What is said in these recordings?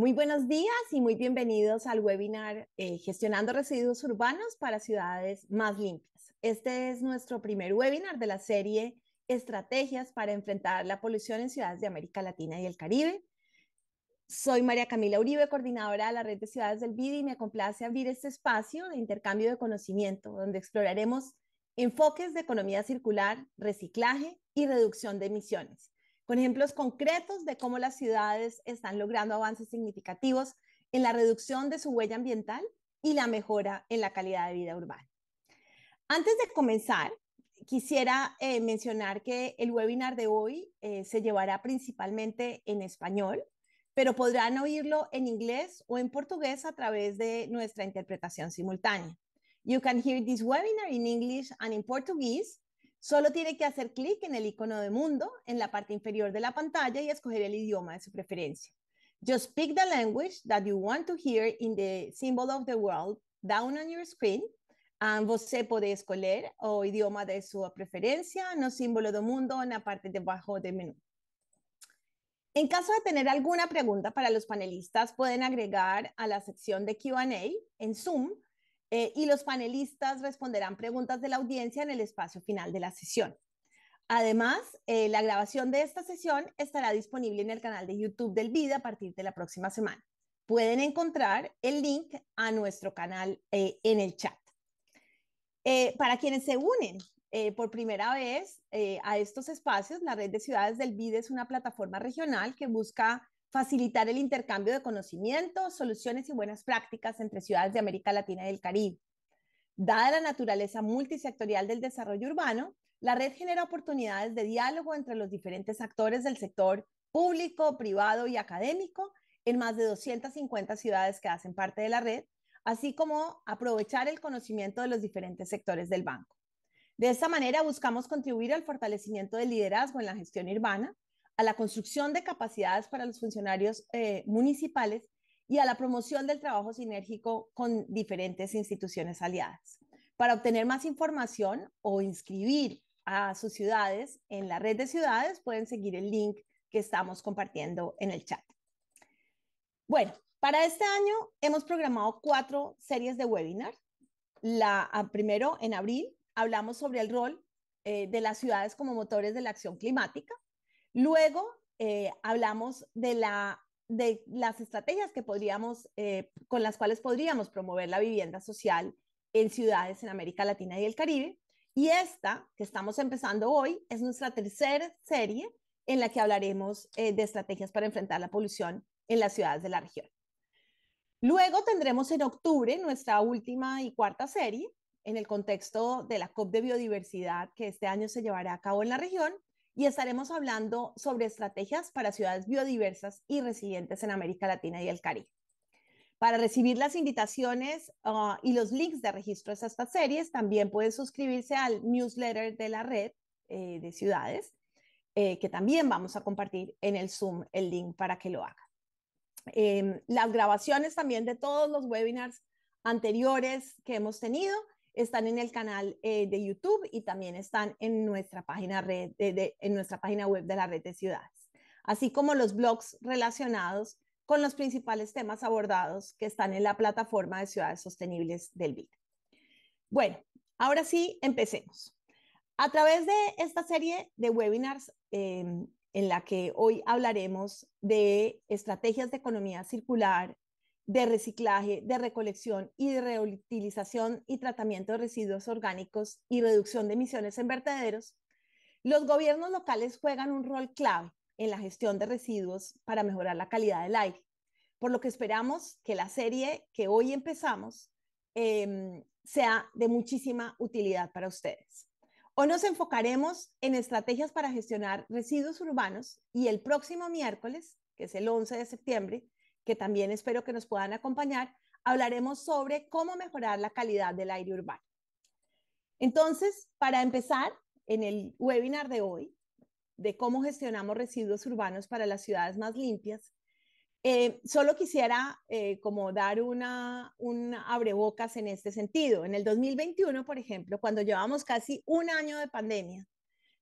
Muy buenos días y muy bienvenidos al webinar eh, Gestionando Residuos Urbanos para Ciudades Más Limpias. Este es nuestro primer webinar de la serie Estrategias para enfrentar la polución en ciudades de América Latina y el Caribe. Soy María Camila Uribe, coordinadora de la Red de Ciudades del BID y me complace abrir este espacio de intercambio de conocimiento donde exploraremos enfoques de economía circular, reciclaje y reducción de emisiones con ejemplos concretos de cómo las ciudades están logrando avances significativos en la reducción de su huella ambiental y la mejora en la calidad de vida urbana. Antes de comenzar, quisiera eh, mencionar que el webinar de hoy eh, se llevará principalmente en español, pero podrán oírlo en inglés o en portugués a través de nuestra interpretación simultánea. You can hear this webinar in English and in Portuguese Solo tiene que hacer clic en el icono de mundo en la parte inferior de la pantalla y escoger el idioma de su preferencia. Just pick the language that you want to hear in the symbol of the world down on your screen. And usted puede escoger o idioma de su preferencia no símbolo de mundo en la parte de abajo del menú. En caso de tener alguna pregunta para los panelistas, pueden agregar a la sección de QA en Zoom eh, y los panelistas responderán preguntas de la audiencia en el espacio final de la sesión. Además, eh, la grabación de esta sesión estará disponible en el canal de YouTube del VIDA a partir de la próxima semana. Pueden encontrar el link a nuestro canal eh, en el chat. para quienes se unen por primera vez a estos espacios. La Red de Ciudades del BID es una plataforma regional que busca facilitar el intercambio de conocimientos, soluciones y buenas prácticas entre ciudades de América Latina y el Caribe. Dada la naturaleza multisectorial del desarrollo urbano, la red genera oportunidades de diálogo entre los diferentes actores del sector público, privado y académico en más de 250 ciudades que hacen parte de la red, así como aprovechar el conocimiento de los diferentes sectores del banco. De esta manera buscamos contribuir al fortalecimiento del liderazgo en la gestión urbana, a la construcción de capacidades para los funcionarios eh, municipales y a la promoción del trabajo sinérgico con diferentes instituciones aliadas. Para obtener más información o inscribir a sus ciudades en la red de ciudades, pueden seguir el link que estamos compartiendo en el chat. Bueno, para este año hemos programado cuatro series de webinar. La, primero, en abril, hablamos sobre el rol eh, de las ciudades como motores de la acción climática. Luego eh, hablamos de, las estrategias que podríamos, eh, con las cuales podríamos promover la vivienda social en ciudades en América Latina y el Caribe. Y esta que estamos empezando hoy es nuestra tercera serie en la que hablaremos eh, de estrategias para enfrentar la polución en las ciudades de la región. Luego tendremos en octubre nuestra última y cuarta serie en el contexto de la COP de biodiversidad que este año se llevará a cabo en la región y estaremos hablando sobre estrategias para ciudades biodiversas y resilientes en América Latina y el Caribe. Para recibir las invitaciones ah, y los links de registros a estas series, también pueden suscribirse al newsletter de la red eh, de ciudades, eh, que también vamos a compartir en el Zoom el link para que lo hagan. Em, las grabaciones también de todos los webinars anteriores que hemos tenido están en el canal eh, de YouTube y también están en nuestra, página web de la red de ciudades, así como los blogs relacionados con los principales temas abordados que están en la plataforma de ciudades sostenibles del BID. Bueno, ahora sí, empecemos. A través de esta serie de webinars em, en la que hoy hablaremos de estrategias de economía circular de reciclaje, de recolección y de reutilización y tratamiento de residuos orgánicos y reducción de emisiones en vertederos, los gobiernos locales juegan un rol clave en la gestión de residuos para mejorar la calidad del aire, por lo que esperamos que la serie que hoy empezamos em, sea de muchísima utilidad para ustedes. Hoy nos enfocaremos en estrategias para gestionar residuos urbanos y el próximo miércoles, que es el 11 de septiembre, que también espero que nos puedan acompañar, hablaremos sobre cómo mejorar la calidad del aire urbano. Entonces, para empezar, en el webinar de hoy, de cómo gestionamos residuos urbanos para las ciudades más limpias, eh, solo quisiera eh, como dar una, una abrebocas en este sentido. En el 2021, por ejemplo, cuando llevamos casi un año de pandemia,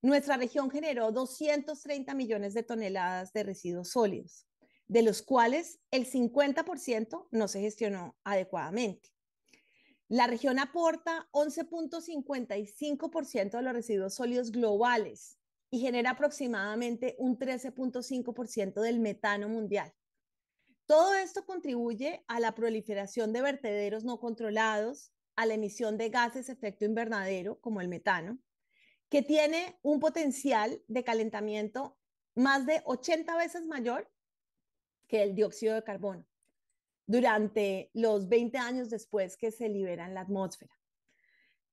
nuestra región generó 230 millones de toneladas de residuos sólidos de los cuales el 50% no se gestionó adecuadamente. La región aporta 11.55% de los residuos sólidos globales y genera aproximadamente un 13.5% del metano mundial. Todo esto contribuye a la proliferación de vertederos no controlados, a la emisión de gases efecto invernadero, como el metano, que tiene un potencial de calentamiento más de 80 veces mayor que el dióxido de carbono durante los 20 años después que se libera en la atmósfera.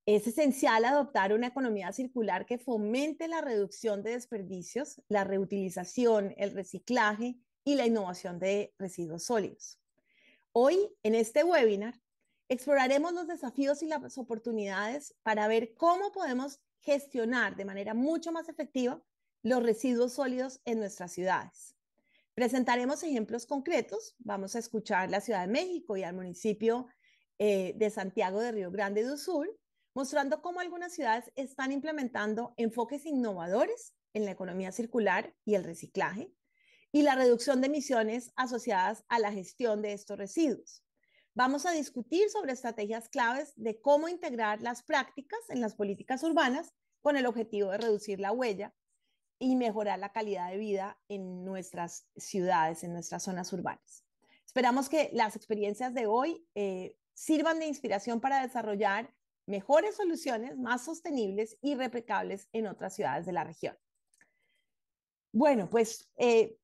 Es esencial adoptar una economía circular que fomente la reducción de desperdicios, la reutilización, el reciclaje y la innovación de residuos sólidos. Hoy, en este webinar, exploraremos los desafíos y las oportunidades para ver cómo podemos gestionar de manera mucho más efectiva los residuos sólidos en nuestras ciudades. Presentaremos ejemplos concretos. Vamos a escuchar la Ciudad de México y al municipio eh, de Santiago de Río Grande do Sur, mostrando cómo algunas ciudades están implementando enfoques innovadores en la economía circular y el reciclaje y la reducción de emisiones asociadas a la gestión de estos residuos. Vamos a discutir sobre estrategias claves de cómo integrar las prácticas en las políticas urbanas con el objetivo de reducir la huella y mejorar la calidad de vida en nuestras ciudades, en nuestras zonas urbanas. Esperamos que las experiencias de hoy eh, sirvan de inspiración para desarrollar mejores soluciones más sostenibles y replicables en otras ciudades de la región. Bueno, pues eh,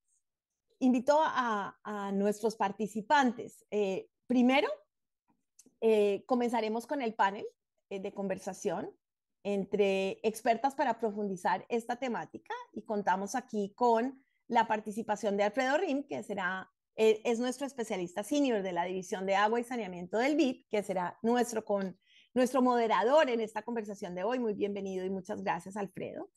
invito a, nuestros participantes. Eh, primero, comenzaremos con el panel de conversación entre expertas para profundizar esta temática y contamos aquí con la participación de Alfredo Rim, que será, eh, es nuestro especialista senior de la División de Agua y Saneamiento del BIP, que será nuestro, con, nuestro moderador en esta conversación de hoy. Muy bienvenido y muchas gracias, Alfredo.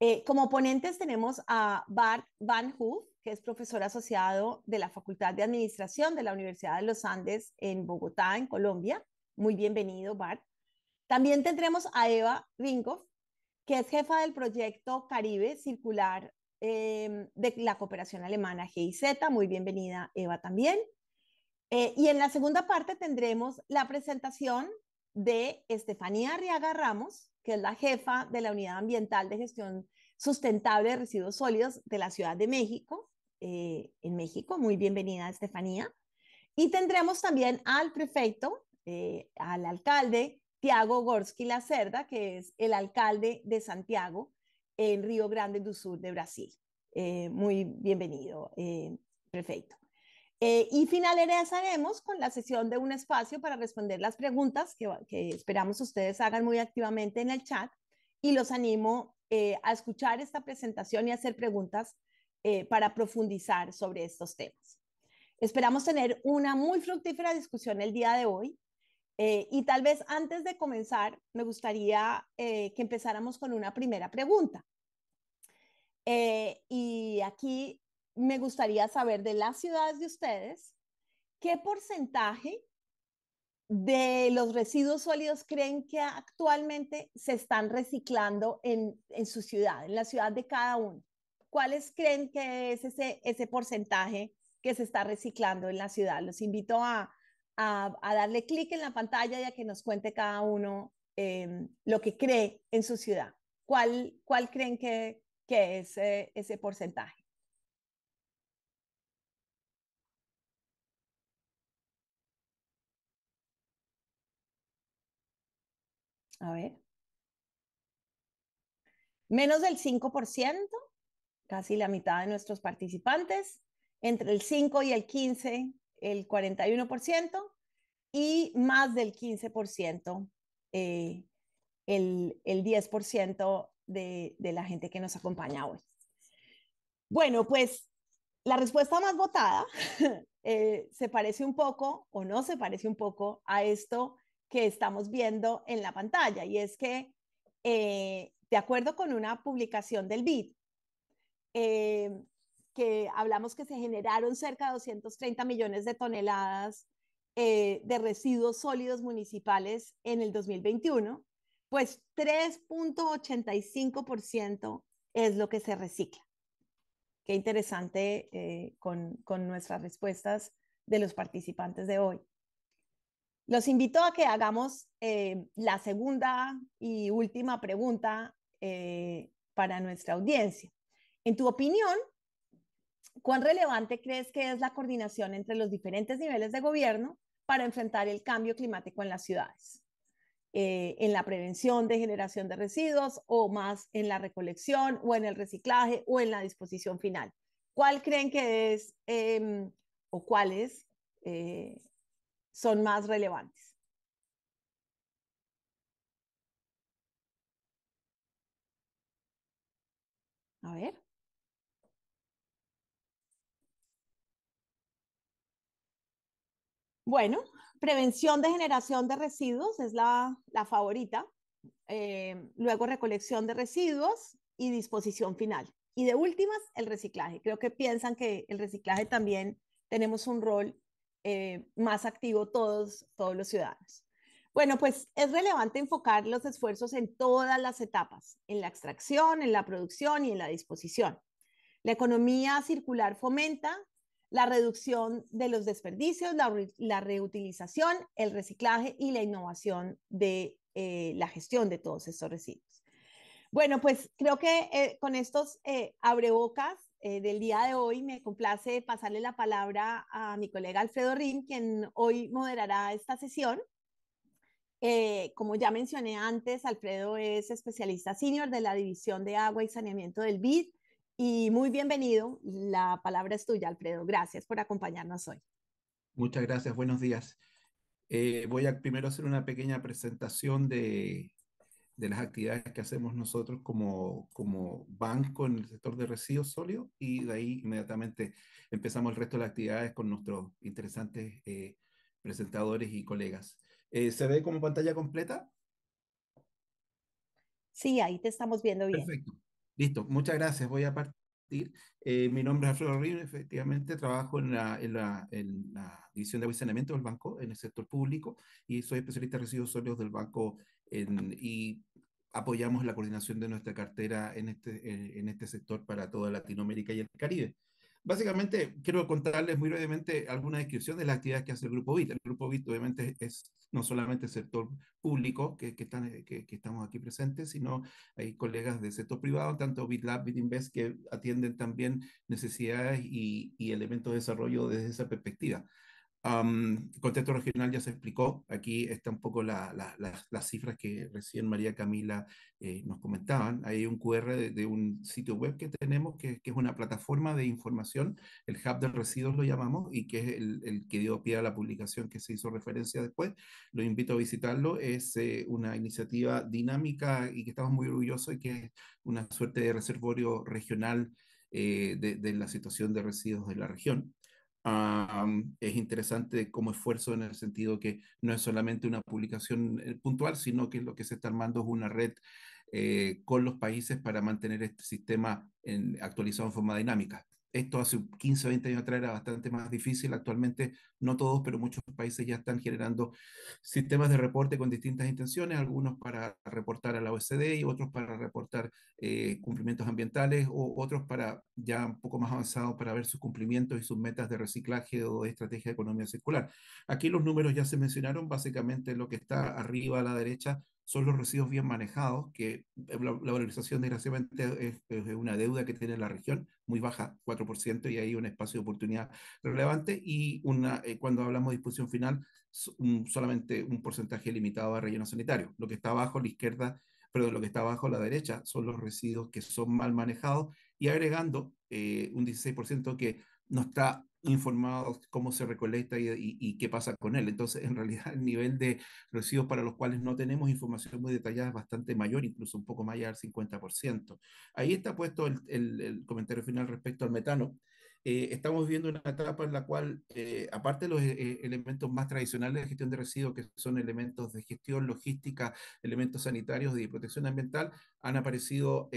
Eh, como ponentes tenemos a Bart Van Hoof, que es profesor asociado de la Facultad de Administración de la Universidad de los Andes en Bogotá, en Colombia. Muy bienvenido, Bart. También tendremos a Eva Rinkoff, que es jefa del proyecto Caribe Circular eh, de la cooperación alemana GIZ. Muy bienvenida, Eva, también. Eh, y en la segunda parte tendremos la presentación de Estefanía Arriaga Ramos, que es la jefa de la Unidad Ambiental de Gestión Sustentable de Residuos Sólidos de la Ciudad de México, eh, en México. Muy bienvenida, Estefanía. Y tendremos también al prefecto, al alcalde Tiago Gorski Lacerda, que es el alcalde de Santiago, en Río Grande do Sul de Brasil. Eh, muy bienvenido, eh, Y Eh, y finalizaremos con la sesión de un espacio para responder las preguntas que esperamos ustedes hagan muy activamente en el chat y los animo eh, a escuchar esta presentación y hacer preguntas eh, para profundizar sobre estos temas. Esperamos tener una muy fructífera discusión el día de hoy eh, y tal vez antes de comenzar, me gustaría eh, que empezáramos con una primera pregunta. Eh, y aquí me gustaría saber de las ciudades de ustedes, ¿qué porcentaje de los residuos sólidos creen que actualmente se están reciclando en, su ciudad, en la ciudad de cada uno? ¿Cuáles creen que es ese, ese porcentaje que se está reciclando en la ciudad? Los invito a, a, darle clic en la pantalla y a que nos cuente cada uno em, lo que cree en su ciudad. ¿Cuál, cuál creen que, es eh, ese porcentaje? A ver. Menos del 5%, casi la mitad de nuestros participantes, entre el 5 y el 15 el 41% y más del 15%, eh, el, 10% de, la gente que nos acompaña hoy. Bueno, pues la respuesta más votada eh, se parece un poco o no se parece un poco a esto que estamos viendo en la pantalla y es que eh, de acuerdo con una publicación del BID, que hablamos que se generaron cerca de 230 millones de toneladas eh, de residuos sólidos municipales en el 2021, pues 3.85% es lo que se recicla. Qué interesante eh, con, nuestras respuestas de los participantes de hoy. Los invito a que hagamos eh, la segunda y última pregunta para nuestra audiencia. En tu opinión, ¿Cuán relevante crees que es la coordinación entre los diferentes niveles de gobierno para enfrentar el cambio climático en las ciudades? Eh, en la prevención de generación de residuos o más en la recolección o en el reciclaje o en la disposición final. ¿Cuál creen que es em, o cuáles eh, son más relevantes? A ver. Bueno, prevención de generación de residuos es la, favorita. Eh, luego recolección de residuos y disposición final. Y de últimas, el reciclaje. Creo que piensan que el reciclaje también tenemos un rol eh, más activo todos, todos los ciudadanos. Bueno, pues es relevante enfocar los esfuerzos en todas las etapas, en la extracción, en la producción y en la disposición. La economía circular fomenta la reducción de los desperdicios, la, reutilización, el reciclaje y la innovación de eh, la gestión de todos estos residuos. Bueno, pues creo que eh, con estos eh, abrebocas del día de hoy me complace pasarle la palabra a mi colega Alfredo Rin, quien hoy moderará esta sesión. como ya mencioné antes, Alfredo es especialista senior de la División de Agua y Saneamiento del BID y muy bienvenido. La palabra es tuya, Alfredo. Gracias por acompañarnos hoy. Muchas gracias, buenos días. Eh, voy a primero hacer una pequeña presentación de, las actividades que hacemos nosotros como, como banco en el sector de residuos sólidos y de ahí inmediatamente empezamos el resto de las actividades con nuestros interesantes eh, presentadores y colegas. Eh, ¿Se ve como pantalla completa? Sí, ahí te estamos viendo bien. Perfecto. Listo, muchas gracias. Voy a partir. Eh, mi nombre es Alfredo Río, efectivamente trabajo en la, en división de avisanamiento del banco, en el sector público, y soy especialista en residuos sólidos del banco y apoyamos la coordinación de nuestra cartera en este, este sector para toda Latinoamérica y el Caribe. Básicamente, quiero contarles muy brevemente alguna descripción de las actividades que hace el Grupo BIT. El Grupo BIT, obviamente, es no solamente el sector público que, que, eh, estamos aquí presentes, sino hay colegas del sector privado, tanto BitLab, BitInvest, que atienden también necesidades y elementos de desarrollo desde esa perspectiva contexto regional ya se explicó, aquí está un poco las cifras que recién María Camila eh, nos comentaban. Hay un QR de, un sitio web que tenemos, que, es una plataforma de información, el hub de residuos lo llamamos, y que es el, que dio pie a la publicación que se hizo referencia después. Lo invito a visitarlo, es eh, una iniciativa dinámica y que estamos muy orgullosos y que es una suerte de reservorio regional eh, de la situación de residuos de la región. Ah, mm, es interesante como esfuerzo en el sentido que no es solamente una publicación eh, puntual, sino que lo que se está armando es una red eh, con los países para mantener este sistema actualizado en forma dinámica. Esto hace 15 o 20 años atrás era bastante más difícil. Actualmente, no todos, pero muchos países ya están generando sistemas de reporte con distintas intenciones, algunos para reportar a la OECD y otros para reportar eh, cumplimientos ambientales o otros para ya un poco más avanzados para ver sus cumplimientos y sus metas de reciclaje o estrategia de economía circular. Aquí los números ya se mencionaron, básicamente lo que está arriba a la derecha son los residuos bien manejados, que eh, la, valorización desgraciadamente es, una deuda que tiene la región, muy baja, 4%, y hay un espacio de oportunidad relevante. Y una, eh, cuando hablamos de disposición final, solamente un porcentaje limitado de relleno sanitario. Lo que está abajo a la izquierda, pero lo que está abajo a la derecha son los residuos que son mal manejados y agregando eh, un 16% que no está informados cómo se recolecta y, qué pasa con él. Entonces, en realidad, el nivel de residuos para los cuales no tenemos información muy detallada es bastante mayor, incluso un poco mayor, allá del 50%. Ahí está puesto el, comentario final respecto al metano. Eh, estamos viendo una etapa en la cual, eh, aparte de los eh, elementos más tradicionales de gestión de residuos, que son elementos de gestión, logística, elementos sanitarios y de protección ambiental, han aparecido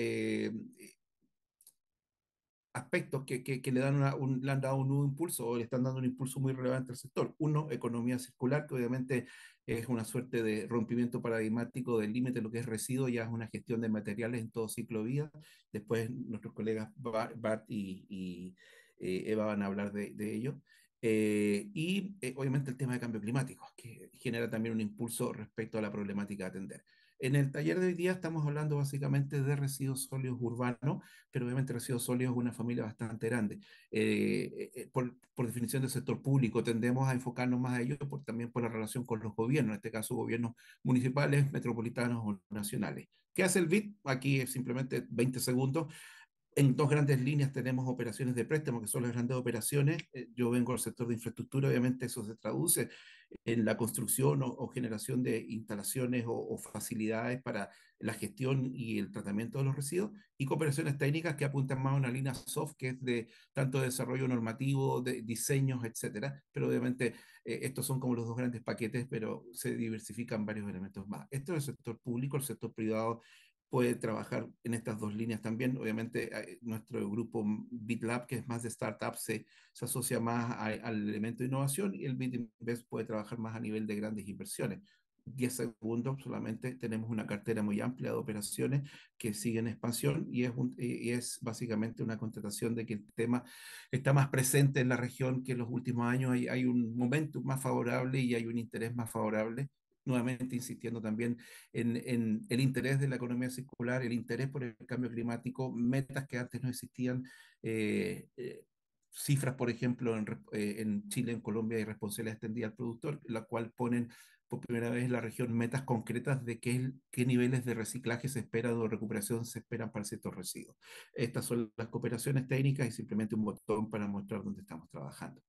aspectos que, le, dan le han dado un nuevo impulso o le están dando un impulso muy relevante al sector. Uno, economía circular, que obviamente es una suerte de rompimiento paradigmático del límite, lo que es residuo, ya es una gestión de materiales en todo ciclo vida. Después nuestros colegas Bart, y, eh, Eva van a hablar de, ello. Eh, y eh, obviamente el tema de cambio climático, que genera también un impulso respecto a la problemática a atender. En el taller de hoy día estamos hablando básicamente de residuos sólidos urbanos, pero obviamente residuos sólidos es una familia bastante grande. Eh, eh, eh, por, definición del sector público, tendemos a enfocarnos más a ello por, también por la relación con los gobiernos, en este caso gobiernos municipales, metropolitanos o nacionales. ¿Qué hace el bit Aquí es simplemente 20 segundos. En dos grandes líneas tenemos operaciones de préstamo, que son las grandes operaciones. Eh, yo vengo del sector de infraestructura, obviamente eso se traduce en la construcción o, generación de instalaciones o, facilidades para la gestión y el tratamiento de los residuos, y cooperaciones técnicas que apuntan más a una línea soft, que es de tanto desarrollo normativo, de diseños, etcétera. Pero obviamente eh, estos son como los dos grandes paquetes, pero se diversifican varios elementos más. Esto es el sector público, el sector privado puede trabajar en estas dos líneas también. Obviamente, eh, nuestro grupo BitLab, que es más de startups, se, se asocia más al elemento de innovación y el BitInvest puede trabajar más a nivel de grandes inversiones. 10 segundos solamente tenemos una cartera muy amplia de operaciones que siguen expansión y es, es básicamente una constatación de que el tema está más presente en la región que en los últimos años. Hay, hay un momento más favorable y hay un interés más favorable nuevamente insistiendo también en, el interés de la economía circular, el interés por el cambio climático, metas que antes no existían. Eh, eh, cifras, por ejemplo, en, eh, Chile, en Colombia, y responsabilidad extendida al productor, la cual ponen por primera vez en la región metas concretas de qué, qué niveles de reciclaje se esperan o recuperación se esperan para ciertos residuos. Estas son las cooperaciones técnicas y simplemente un botón para mostrar dónde estamos trabajando.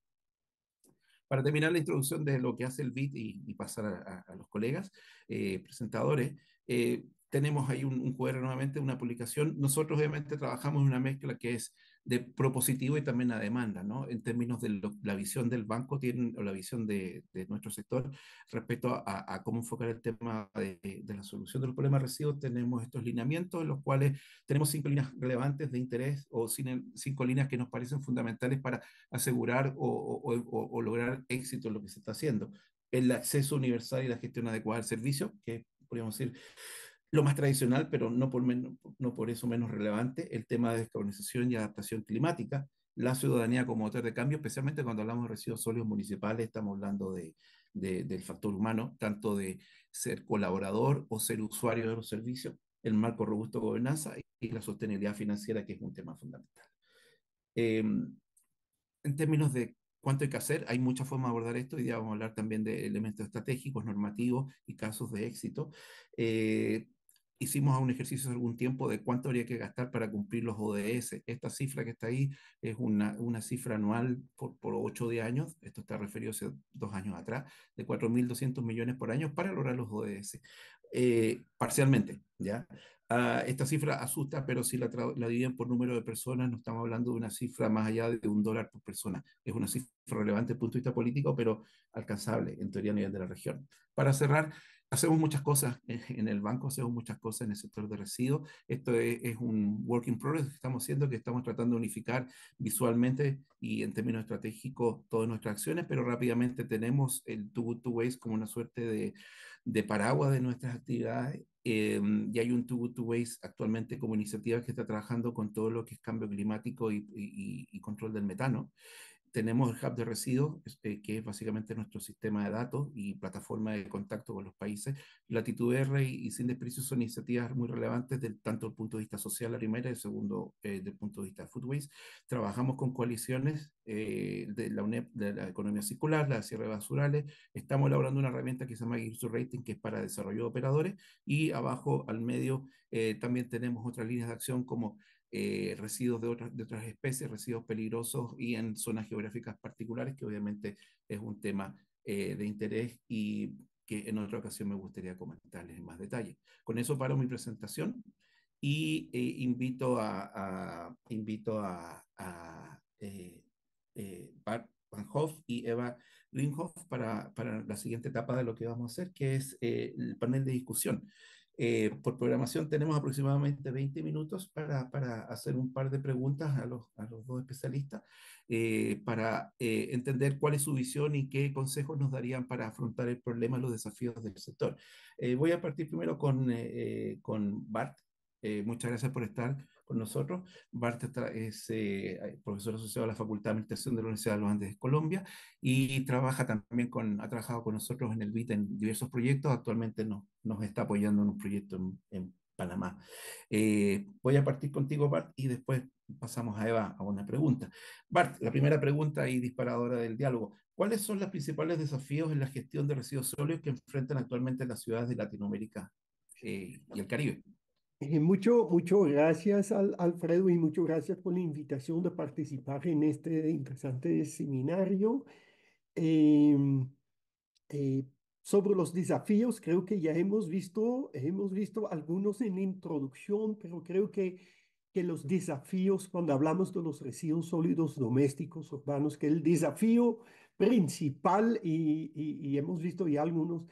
Para terminar la introducción de lo que hace el BIT y, pasar a, los colegas eh, presentadores, eh, tenemos ahí un, un, nuevamente, una publicación. Nosotros obviamente trabajamos en una mezcla que es de propositivo y también la demanda, ¿no? En términos de la visión del banco tiene o la visión de, nuestro sector respecto a, cómo enfocar el tema de, la solución de los problemas residuos, tenemos estos lineamientos en los cuales tenemos cinco líneas relevantes de interés o cinco líneas que nos parecen fundamentales para asegurar o, lograr éxito en lo que se está haciendo. El acceso universal y la gestión adecuada del servicio, que podríamos decir lo más tradicional, pero no por, menos, no por eso menos relevante, el tema de descarbonización y adaptación climática, la ciudadanía como motor de cambio, especialmente cuando hablamos de residuos sólidos municipales, estamos hablando del factor humano, tanto de ser colaborador o ser usuario de los servicios, el marco robusto de gobernanza y la sostenibilidad financiera, que es un tema fundamental. Em, en términos de cuánto hay que hacer, hay muchas formas de abordar esto, y ya vamos a hablar también de elementos estratégicos, normativos y casos de éxito. Eh, hicimos un ejercicio hace algún tiempo de cuánto habría que gastar para cumplir los ODS. Esta cifra que está ahí es una, una cifra anual por, por 8 o años, esto está referido hace dos años atrás, de 4.200 millones por año para lograr los ODS, eh, parcialmente, ¿ya? Ah, esta cifra asusta, pero si la, la dividen por número de personas, no estamos hablando de una cifra más allá de un dólar por persona. Es una cifra relevante desde el punto de vista político, pero alcanzable en teoría a nivel de la región. Para cerrar, Hacemos muchas cosas en el banco, hacemos muchas cosas en el sector de residuos. Esto es, un work in progress que estamos haciendo, que estamos tratando de unificar visualmente y en términos estratégicos todas nuestras acciones, pero rápidamente tenemos el Too Good to Waste como una suerte de, paraguas de nuestras actividades eh, y hay un Too Good to Waste actualmente como iniciativa que está trabajando con todo lo que es cambio climático y, y control del metano tenemos el hub de residuos, eh, que es básicamente nuestro sistema de datos y plataforma de contacto con los países. Latitud R y, Sin Desprecio son iniciativas muy relevantes tanto desde el punto de vista social, la primera, y el segundo, eh, desde el punto de vista de Foodways. Trabajamos con coaliciones eh, de la UNEP, de la economía circular, la cierre de basurales. Estamos elaborando una herramienta que se llama Gear Rating, que es para desarrollo de operadores. Y abajo, al medio, eh, también tenemos otras líneas de acción como eh, residuos de otras, especies, residuos peligrosos y en zonas geográficas particulares, que obviamente es un tema eh, de interés y que en otra ocasión me gustaría comentarles en más detalle. Con eso paro mi presentación y eh, invito a, Bart Van Hoff y Eva Ringhoff para, la siguiente etapa de lo que vamos a hacer, que es el panel de discusión. Eh, por programación tenemos aproximadamente 20 minutos para, para, hacer un par de preguntas a los, a los dos especialistas eh, para eh, entender cuál es su visión y qué consejos nos darían para afrontar el problema, los desafíos del sector. voy a partir primero con, con Bart. muchas gracias por estar con nosotros. Bart es eh, profesor asociado a la Facultad de Administración de la Universidad de los Andes de Colombia y trabaja también con, ha trabajado con nosotros en el BIT en diversos proyectos. Actualmente nos, nos está apoyando en un proyecto en, Panamá. Eh, voy a partir contigo, Bart, y después pasamos a Eva a una pregunta. Bart, la primera pregunta y disparadora del diálogo. ¿Cuáles son los principales desafíos en la gestión de residuos sólidos que enfrentan actualmente las ciudades de Latinoamérica eh, y el Caribe? Eh, mucho, mucho gracias al, Alfredo y muchas gracias por la invitación de participar en este interesante seminario. Em, eh, sobre los desafíos, creo que ya hemos visto, hemos visto algunos en introducción, pero creo que, los desafíos, cuando hablamos de los residuos sólidos domésticos urbanos, que el desafío principal, y hemos visto ya algunos,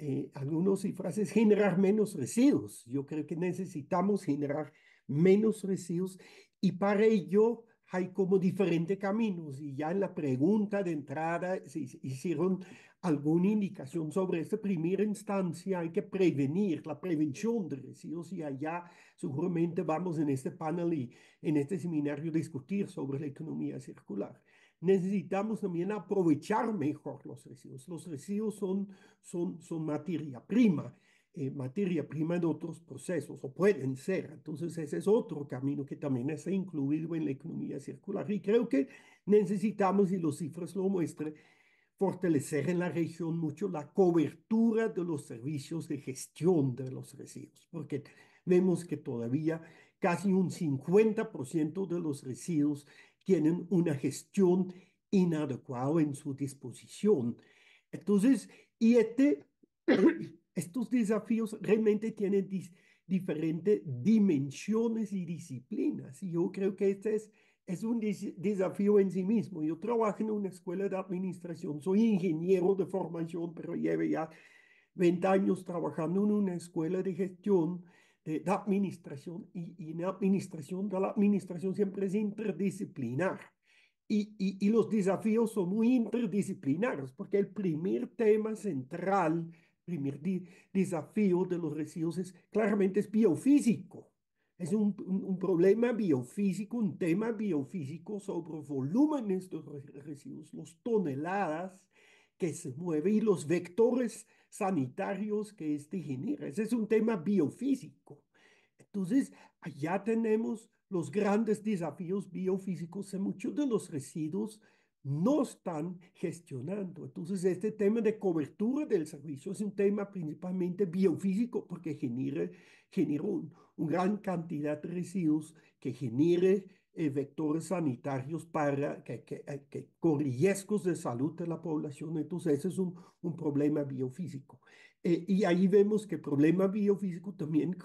eh, algunos cifras es generar menos residuos. Yo creo que necesitamos generar menos residuos y para ello hay como diferentes caminos y ya en la pregunta de entrada se hicieron alguna indicación sobre esta primera instancia, hay que prevenir la prevención de residuos y allá seguramente vamos en este panel y en este seminario a discutir sobre la economía circular necesitamos también aprovechar mejor los residuos. Los residuos son, son, son materia prima, eh, materia prima de otros procesos, o pueden ser. Entonces ese es otro camino que también está incluido en la economía circular. Y creo que necesitamos, y los cifras lo muestran, fortalecer en la región mucho la cobertura de los servicios de gestión de los residuos, porque vemos que todavía casi un 50% de los residuos tienen una gestión inadecuada en su disposición. Entonces, este, estos desafíos realmente tienen diferentes dimensiones y disciplinas. Y yo creo que este es, es un desafío en sí mismo. Yo trabajo en una escuela de administración, soy ingeniero de formación, pero llevo ya 20 años trabajando en una escuela de gestión eh, de administración y, en la administración de la administración siempre es interdisciplinar. Y, y, los desafíos son muy interdisciplinarios porque el primer tema central, primer desafío de los residuos es claramente es biofísico. Es un, un, un, problema biofísico, un tema biofísico sobre volúmenes de residuos, los toneladas que se mueve y los vectores sanitarios que este genera. Ese es un tema biofísico. Entonces, allá tenemos los grandes desafíos biofísicos en muchos de los residuos no están gestionando. Entonces, este tema de cobertura del servicio es un tema principalmente biofísico porque genera, genera una un gran cantidad de residuos que genere eh, vectores sanitarios para que, eh, con riesgos de salud de la población. Entonces, ese es un, problema biofísico. Eh, y ahí vemos que el problema biofísico también,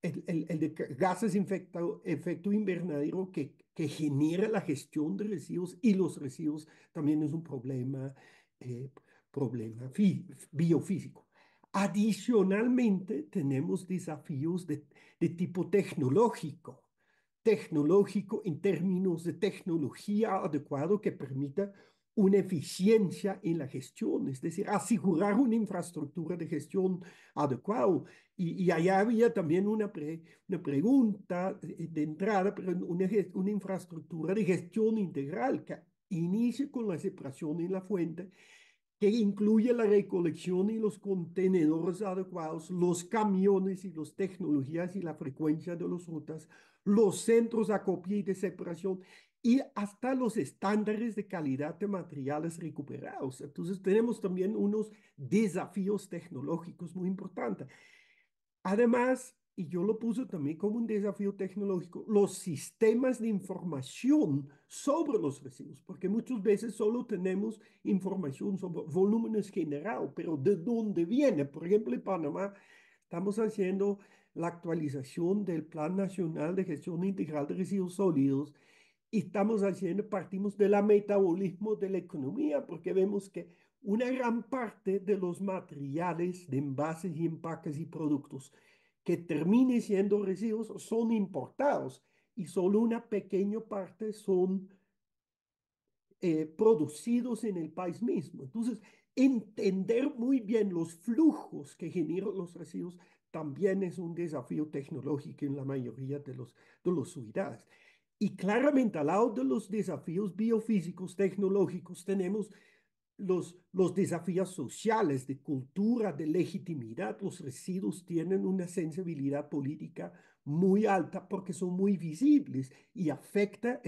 el, de gases infectado, efecto invernadero que, genera la gestión de residuos y los residuos también es un problema, problema biofísico. Adicionalmente, tenemos desafíos de tipo tecnológico tecnológico en términos de tecnología adecuado que permita una eficiencia en la gestión, es decir, asegurar una infraestructura de gestión adecuada. Y, y allá había también una, una pregunta eh, de entrada, pero una, una infraestructura de gestión integral que inicie con la separación en la fuente, que incluye la recolección y los contenedores adecuados, los camiones y las tecnologías y la frecuencia de los rutas, los centros de acopio y de separación y hasta los estándares de calidad de materiales recuperados. Entonces tenemos también unos desafíos tecnológicos muy importantes. Además, y yo lo puse también como un desafío tecnológico, los sistemas de información sobre los residuos, porque muchas veces solo tenemos información sobre volúmenes generados, pero de dónde viene. Por ejemplo, en Panamá estamos haciendo la actualización del Plan Nacional de Gestión Integral de Residuos Sólidos, estamos haciendo, partimos del metabolismo de la economía, porque vemos que una gran parte de los materiales de envases y empaques y productos que terminen siendo residuos son importados y solo una pequeña parte son eh, producidos en el país mismo. Entonces, entender muy bien los flujos que generan los residuos también es un desafío tecnológico en la mayoría de los, de los ciudades. Y claramente al lado de los desafíos biofísicos, tecnológicos, tenemos los, los desafíos sociales, de cultura, de legitimidad. Los residuos tienen una sensibilidad política muy alta porque son muy visibles y afecta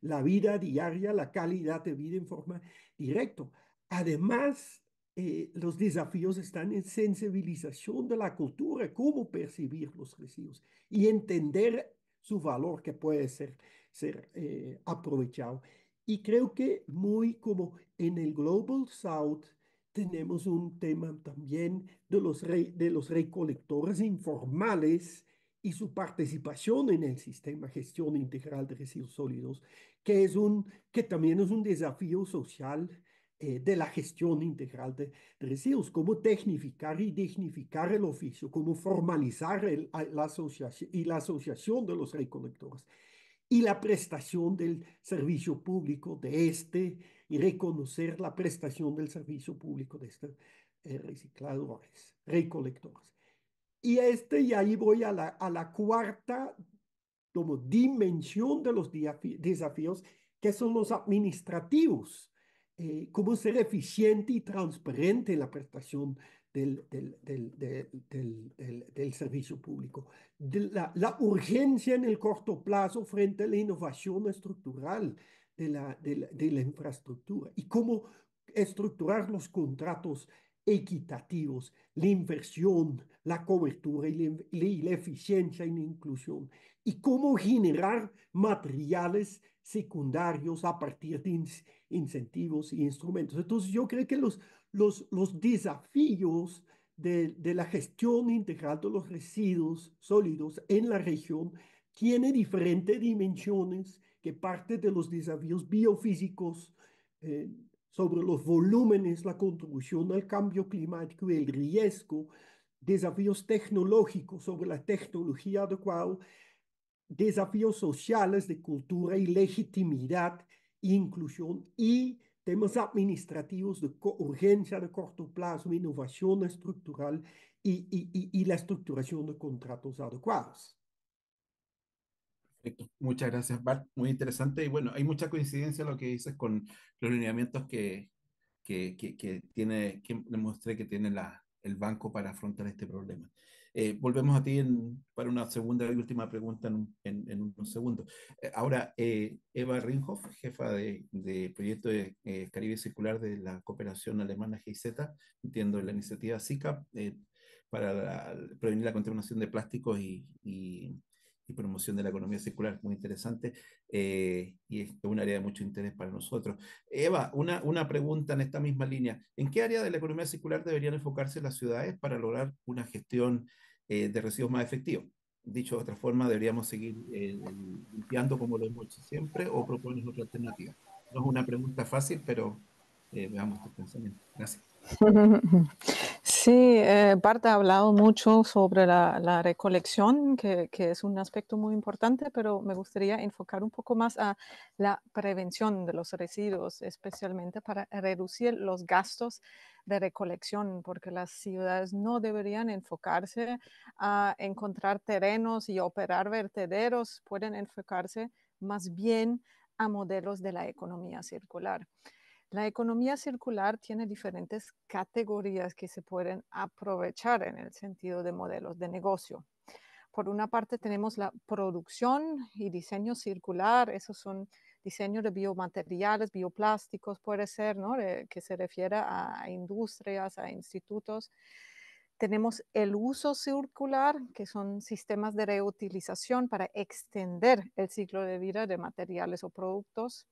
la vida diaria, la calidad de vida en forma directa. Además, eh, los desafíos están en sensibilización de la cultura, cómo percibir los residuos y entender su valor que puede ser, ser eh, aprovechado. Y creo que muy como en el Global South tenemos un tema también de los, de los recolectores informales y su participación en el sistema gestión integral de residuos sólidos, que, es un, que también es un desafío social eh, de la gestión integral de, residuos, cómo tecnificar y dignificar el oficio, cómo formalizar la asociación y la asociación de los recolectores y la prestación del servicio público de este y reconocer la prestación del servicio público de estos eh, recicladores, recolectores. Y este, y ahí voy a la, cuarta dimensión de los desafíos, que son los administrativos. Eh, cómo ser eficiente y transparente en la prestación del, del, del, del servicio público. De la, urgencia en el corto plazo frente a la innovación estructural de la, de infraestructura y cómo estructurar los contratos equitativos, la inversión, la cobertura y la, eficiencia en la inclusión, y cómo generar materiales secundarios a partir de incentivos y instrumentos. Entonces yo creo que los, desafíos de, la gestión integral de los residuos sólidos en la región tiene diferentes dimensiones que parte de los desafíos biofísicos eh, sobre los volúmenes, la contribución al cambio climático y el riesgo, desafíos tecnológicos sobre la tecnología adecuada, desafíos sociales de cultura y legitimidad inclusión y temas administrativos de urgencia de corto plazo, innovación estructural y, y, y, y la estructuración de contratos adecuados. Perfecto. Muchas gracias, Bart. Muy interesante. Y bueno, hay mucha coincidencia lo que dices con los lineamientos que, que, que, que tiene, que demostré que tiene la, el banco para afrontar este problema. Eh, volvemos a ti para una segunda y última pregunta en, un segundo. Eh, ahora, eh, Eva Ringhoff, jefa de, proyecto de Caribe Circular de la cooperación alemana GIZ, entiendo la iniciativa SICA para prevenir la contaminación de plásticos y y promoción de la economía circular, muy interesante, eh, y es un área de mucho interés para nosotros. Eva, una, pregunta en esta misma línea. ¿En qué área de la economía circular deberían enfocarse las ciudades para lograr una gestión eh, de residuos más efectiva? Dicho de otra forma, deberíamos seguir eh, limpiando como lo hemos hecho siempre o propones otra alternativa. No es una pregunta fácil, pero veamos tu pensamiento. Gracias. Sí, eh, Bart ha hablado mucho sobre la, recolección, que, es un aspecto muy importante, pero me gustaría enfocar un poco más a la prevención de los residuos, especialmente para reducir los gastos de recolección, porque las ciudades no deberían enfocarse a encontrar terrenos y operar vertederos, pueden enfocarse más bien a modelos de la economía circular. La economía circular tiene diferentes categorías que se pueden aprovechar en el sentido de modelos de negocio. Por una parte tenemos la producción y diseño circular, esos son diseños de biomateriales, bioplásticos, puede ser, que se refiera a industrias, a institutos. Tenemos el uso circular, que son sistemas de reutilización para extender el ciclo de vida de materiales o productos.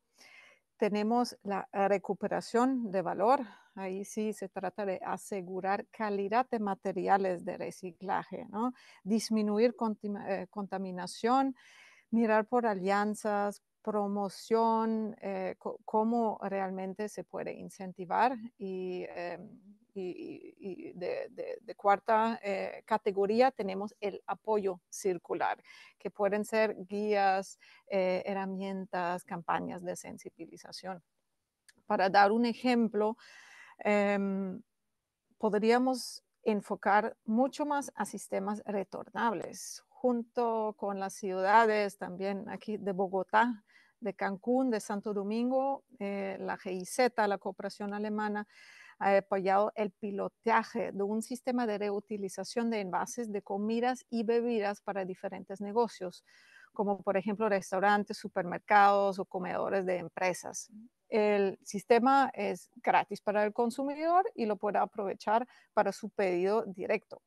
Tenemos la recuperación de valor. Ahí sí se trata de asegurar calidad de materiales de reciclaje, ¿no? disminuir eh, contaminación, mirar por alianzas, promoción, eh, cómo realmente se puede incentivar y, eh, de, cuarta eh, categoría tenemos el apoyo circular, que pueden ser guías, herramientas, campañas de sensibilización. Para dar un ejemplo, em, podríamos enfocar mucho más a sistemas retornables junto con las ciudades también aquí de Bogotá de Cancún, de Santo Domingo, eh, la GIZ, la cooperación alemana, ha apoyado el pilotaje de un sistema de reutilización de envases de comidas y bebidas para diferentes negocios, como por ejemplo restaurantes, supermercados o comedores de empresas. El sistema es gratis para el consumidor y lo puede aprovechar para su pedido directo.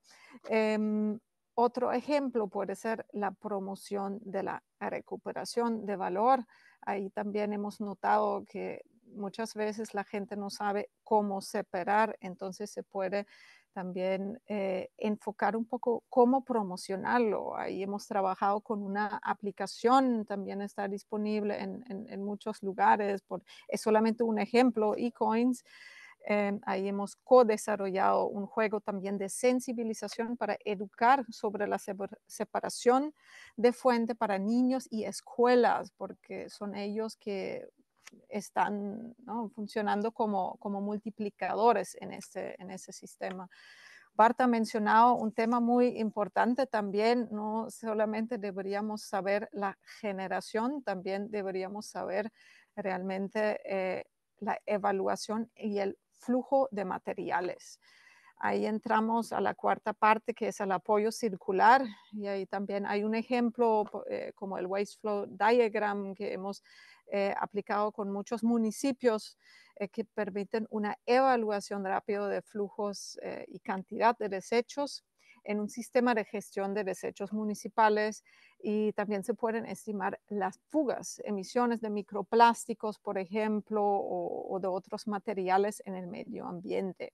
Em, otro ejemplo puede ser la promoción de la recuperación de valor Ahí también hemos notado que muchas veces la gente no sabe cómo separar, entonces se puede también eh, enfocar un poco cómo promocionarlo. Ahí hemos trabajado con una aplicación, también está disponible en, muchos lugares, es solamente un ejemplo, eCoins ahí hemos co-desarrollado un juego también de sensibilización para educar sobre la separación de fuente para niños y escuelas, porque son ellos que están funcionando como, como, multiplicadores en este, en ese sistema. Bart ha mencionado un tema muy importante también, no solamente deberíamos saber la generación, también deberíamos saber realmente eh, la evaluación y el flujo de materiales. Ahí entramos a la cuarta parte que es el apoyo circular y ahí también hay un ejemplo eh, como el Waste Flow Diagram que hemos eh, aplicado con muchos municipios eh, que permiten una evaluación rápida de flujos y cantidad de desechos en un sistema de gestión de desechos municipales y también se pueden estimar las fugas, emisiones de microplásticos, por ejemplo, o, de otros materiales en el medio ambiente.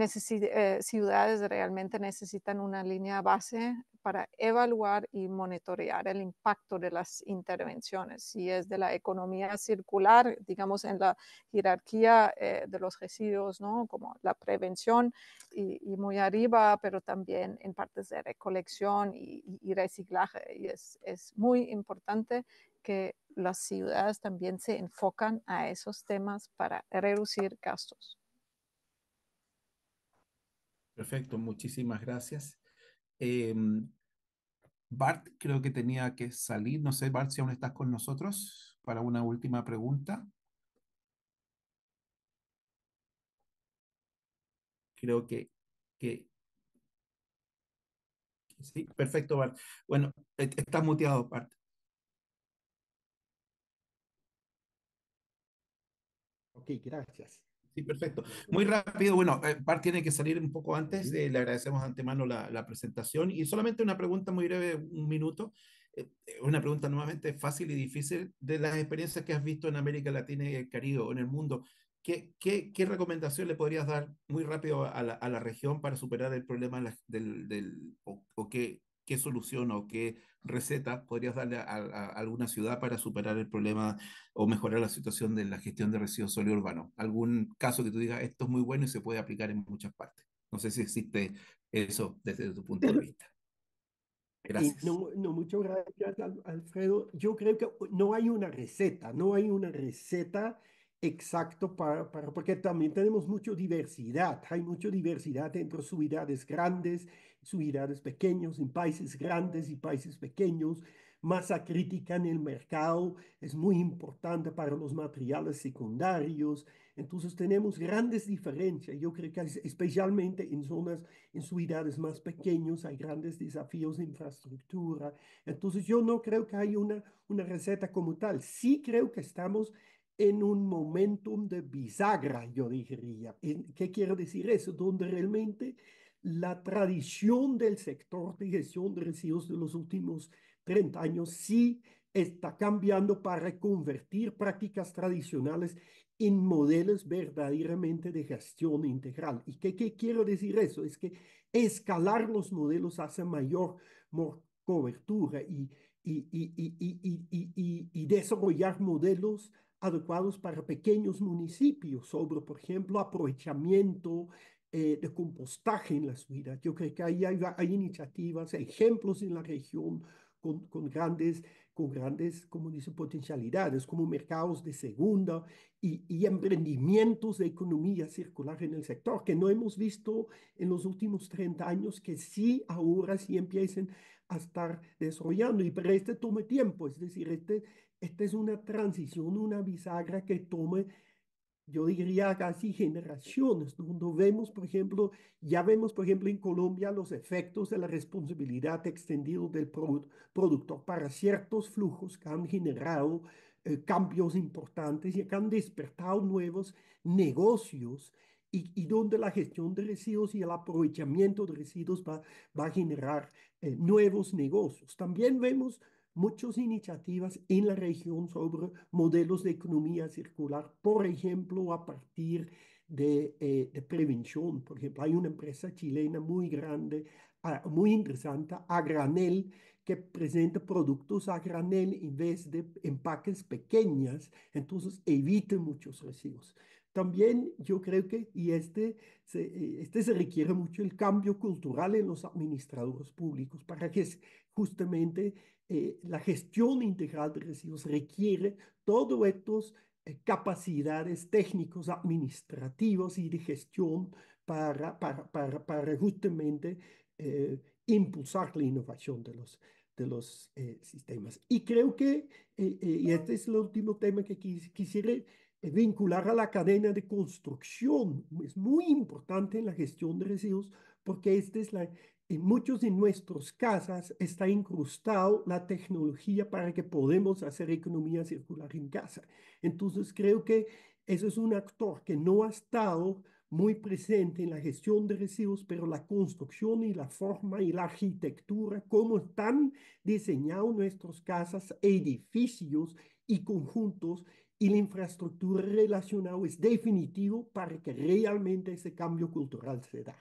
Eh, ciudades realmente necesitan una línea base para evaluar y monitorear el impacto de las intervenciones. Si es de la economía circular, digamos en la jerarquía eh, de los residuos, ¿no? como la prevención y, muy arriba, pero también en partes de recolección y, reciclaje. Y es, es muy importante que las ciudades también se enfocan a esos temas para reducir gastos. Perfecto, muchísimas gracias. Em, Bart, creo que tenía que salir. No sé, Bart, si aún estás con nosotros para una última pregunta. Creo que, que Sí, perfecto, Bart. Bueno, e, estás muteado, Bart. Ok, gracias. Sí, perfecto. Muy rápido, bueno, eh, Par tiene que salir un poco antes, le agradecemos antemano la, presentación y solamente una pregunta muy breve, un minuto, eh, eh, una pregunta nuevamente fácil y difícil de las experiencias que has visto en América Latina y el o en el mundo. ¿Qué, recomendación le podrías dar muy rápido a la, región para superar el problema del, o qué, qué solución o qué receta podrías darle a, alguna ciudad para superar el problema o mejorar la situación de la gestión de residuos sólidos urbanos? ¿Algún caso que tú digas, esto es muy bueno y se puede aplicar en muchas partes? No sé si existe eso desde tu punto de vista. Gracias. No, no, muchas gracias, Alfredo. Yo creo que no hay una receta, no hay una receta exacto para, porque también tenemos mucha diversidad, hay mucha diversidad entre ciudades grandes, ciudades pequeños, en países grandes y países pequeños, masa crítica en el mercado es muy importante para los materiales secundarios, entonces tenemos grandes diferencias, yo creo que especialmente en zonas, en ciudades más pequeños, hay grandes desafíos de infraestructura, entonces yo no creo que haya una, una receta como tal, sí creo que estamos en un momentum de bisagra, yo diría. ¿Qué quiere decir eso? Donde realmente la tradición del sector de gestión de residuos de los últimos 30 años sí está cambiando para convertir prácticas tradicionales en modelos verdaderamente de gestión integral. ¿Y qué, qué quiero decir eso? Es que escalar los modelos hace mayor cobertura y, y, y, y desarrollar modelos adecuados para pequeños municipios sobre, por ejemplo, aprovechamiento eh, de compostaje en las ciudad. Yo creo que ahí hay, iniciativas, ejemplos en la región con, grandes, con grandes, como dice, potencialidades, como mercados de segunda y, y, emprendimientos de economía circular en el sector, que no hemos visto en los últimos 30 años, que sí ahora sí empiecen a estar desarrollando. Y para este tome tiempo, es decir, este, esta es una transición, una bisagra que toma, yo diría, casi generaciones. donde vemos, por ejemplo, ya vemos, por ejemplo, en Colombia los efectos de la responsabilidad extendida del productor para ciertos flujos que han generado eh, cambios importantes y que han despertado nuevos negocios y, donde la gestión de residuos y el aprovechamiento de residuos va, va a generar eh, nuevos negocios. También vemos muchas iniciativas en la región sobre modelos de economía circular, por ejemplo, a partir de, eh, de prevención. Por ejemplo, hay una empresa chilena muy grande, ah, muy interesante, a granel, que presenta productos a granel en vez de empaques pequeñas, entonces evita muchos residuos. También yo creo que, y este se, eh, este se requiere mucho el cambio cultural en los administradores públicos para que justamente eh, la gestión integral de residuos requiere todas estos eh, capacidades técnicos, administrativos y de gestión para, para, para, justamente impulsar la innovación de los, de los sistemas. Y creo que, y este es el último tema que quisiera vincular a la cadena de construcción es muy importante en la gestión de residuos porque este es la, en muchos de nuestros casas está incrustado la tecnología para que podemos hacer economía circular en casa. Entonces creo que eso es un actor que no ha estado muy presente en la gestión de residuos, pero la construcción y la forma y la arquitectura, cómo están diseñados nuestras casas, edificios y conjuntos, y la infraestructura relacionada es definitivo para que realmente ese cambio cultural se da.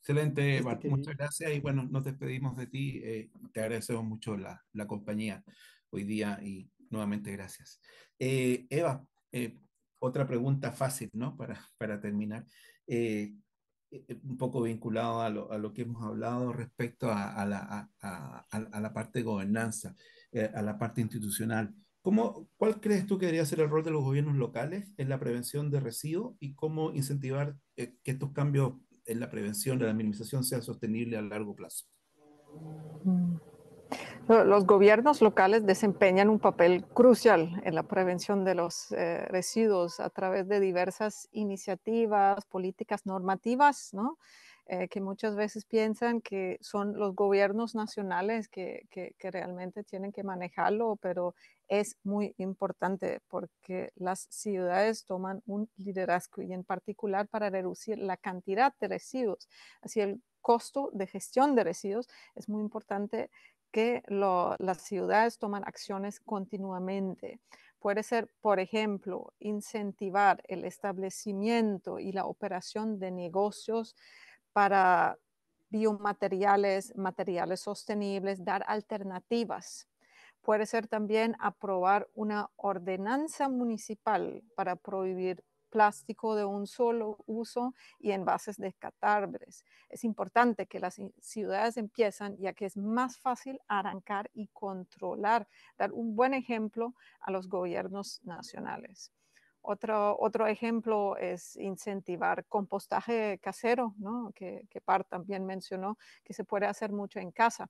Excelente, Bart. Este muchas gracias y bueno, nos despedimos de ti. Eh, te agradecemos mucho la, la, compañía hoy día y nuevamente gracias. Eh, Eva, eh, otra pregunta fácil, ¿no? Para, para terminar, un poco vinculado a lo, a lo, que hemos hablado respecto a, a, la, a la, parte de gobernanza. Eh, a la parte institucional. ¿Cómo, ¿Cuál crees tú que debería ser el rol de los gobiernos locales en la prevención de residuos y cómo incentivar eh, que estos cambios en la prevención de la minimización sean sostenibles a largo plazo? Mm. Los gobiernos locales desempeñan un papel crucial en la prevención de los eh, residuos a través de diversas iniciativas, políticas normativas, ¿no? Eh, que muchas veces piensan que son los gobiernos nacionales que, que, realmente tienen que manejarlo, pero es muy importante porque las ciudades toman un liderazgo y en particular para reducir la cantidad de residuos. Así el costo de gestión de residuos es muy importante que las ciudades toman acciones continuamente. Puede ser, por ejemplo, incentivar el establecimiento y la operación de negocios para biomateriales, materiales sostenibles, dar alternativas. Puede ser también aprobar una ordenanza municipal para prohibir plástico de un solo uso y envases descartables. Es importante que las ciudades empiezan, ya que es más fácil arrancar y controlar, dar un buen ejemplo a los gobiernos nacionales. Otro, otro ejemplo es incentivar compostaje casero, que, que Par también mencionó, que se puede hacer mucho en casa.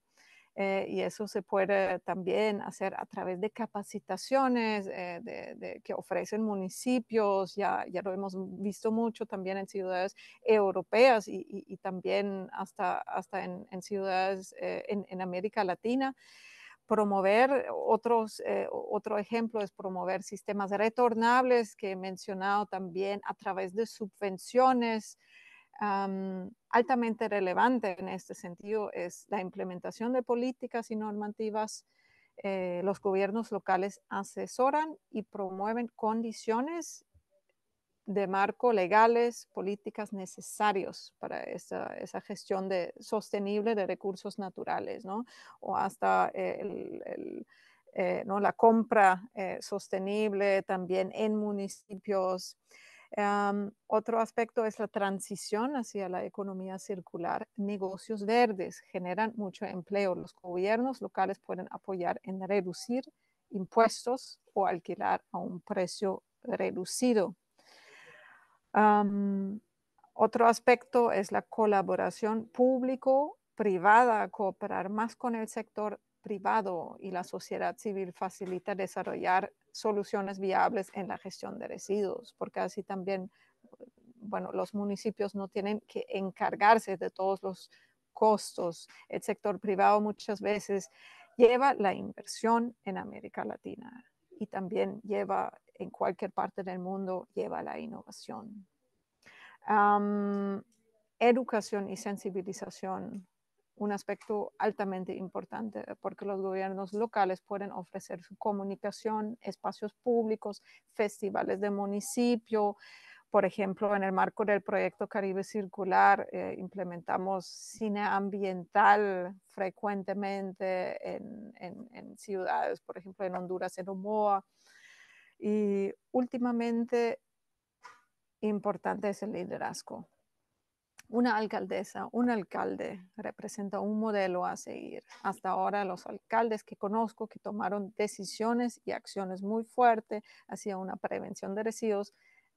Eh, y eso se puede también hacer a través de capacitaciones eh, que ofrecen municipios, ya, ya lo hemos visto mucho también en ciudades europeas y, también hasta, hasta en, ciudades eh, en, América Latina promover, otros, eh, otro ejemplo es promover sistemas retornables que he mencionado también a través de subvenciones. altamente relevante en este sentido es la implementación de políticas y normativas. Eh, los gobiernos locales asesoran y promueven condiciones de marco legales, políticas necesarios para esa, gestión de, sostenible de recursos naturales, ¿no? O hasta eh, ¿no? la compra eh, sostenible también en municipios. otro aspecto es la transición hacia la economía circular. Negocios verdes generan mucho empleo. Los gobiernos locales pueden apoyar en reducir impuestos o alquilar a un precio reducido otro aspecto es la colaboración público-privada, cooperar más con el sector privado y la sociedad civil facilita desarrollar soluciones viables en la gestión de residuos, porque así también, bueno, los municipios no tienen que encargarse de todos los costos. El sector privado muchas veces lleva la inversión en América Latina y también lleva en cualquier parte del mundo lleva la innovación. educación y sensibilización, un aspecto altamente importante porque los gobiernos locales pueden ofrecer su comunicación, espacios públicos, festivales de municipio, por ejemplo, en el marco del proyecto Caribe Circular, eh, implementamos cine ambiental frecuentemente en, en, ciudades, por ejemplo, en Honduras, en Omoa, y últimamente, importante es el liderazgo. Una alcaldesa, un alcalde representa un modelo a seguir. Hasta ahora los alcaldes que conozco que tomaron decisiones y acciones muy fuertes hacia una prevención de residuos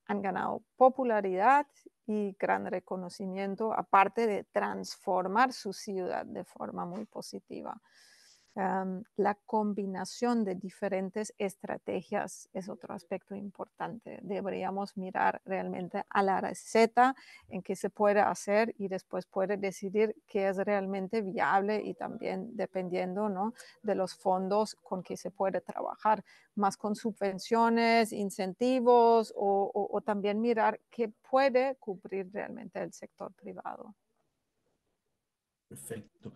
han ganado popularidad y gran reconocimiento, aparte de transformar su ciudad de forma muy positiva la combinación de diferentes estrategias es otro aspecto importante. Deberíamos mirar realmente a la receta en qué se puede hacer y después puede decidir qué es realmente viable y también dependiendo ¿no? de los fondos con que se puede trabajar, más con subvenciones, incentivos o también mirar qué puede cubrir realmente el sector privado. Perfecto.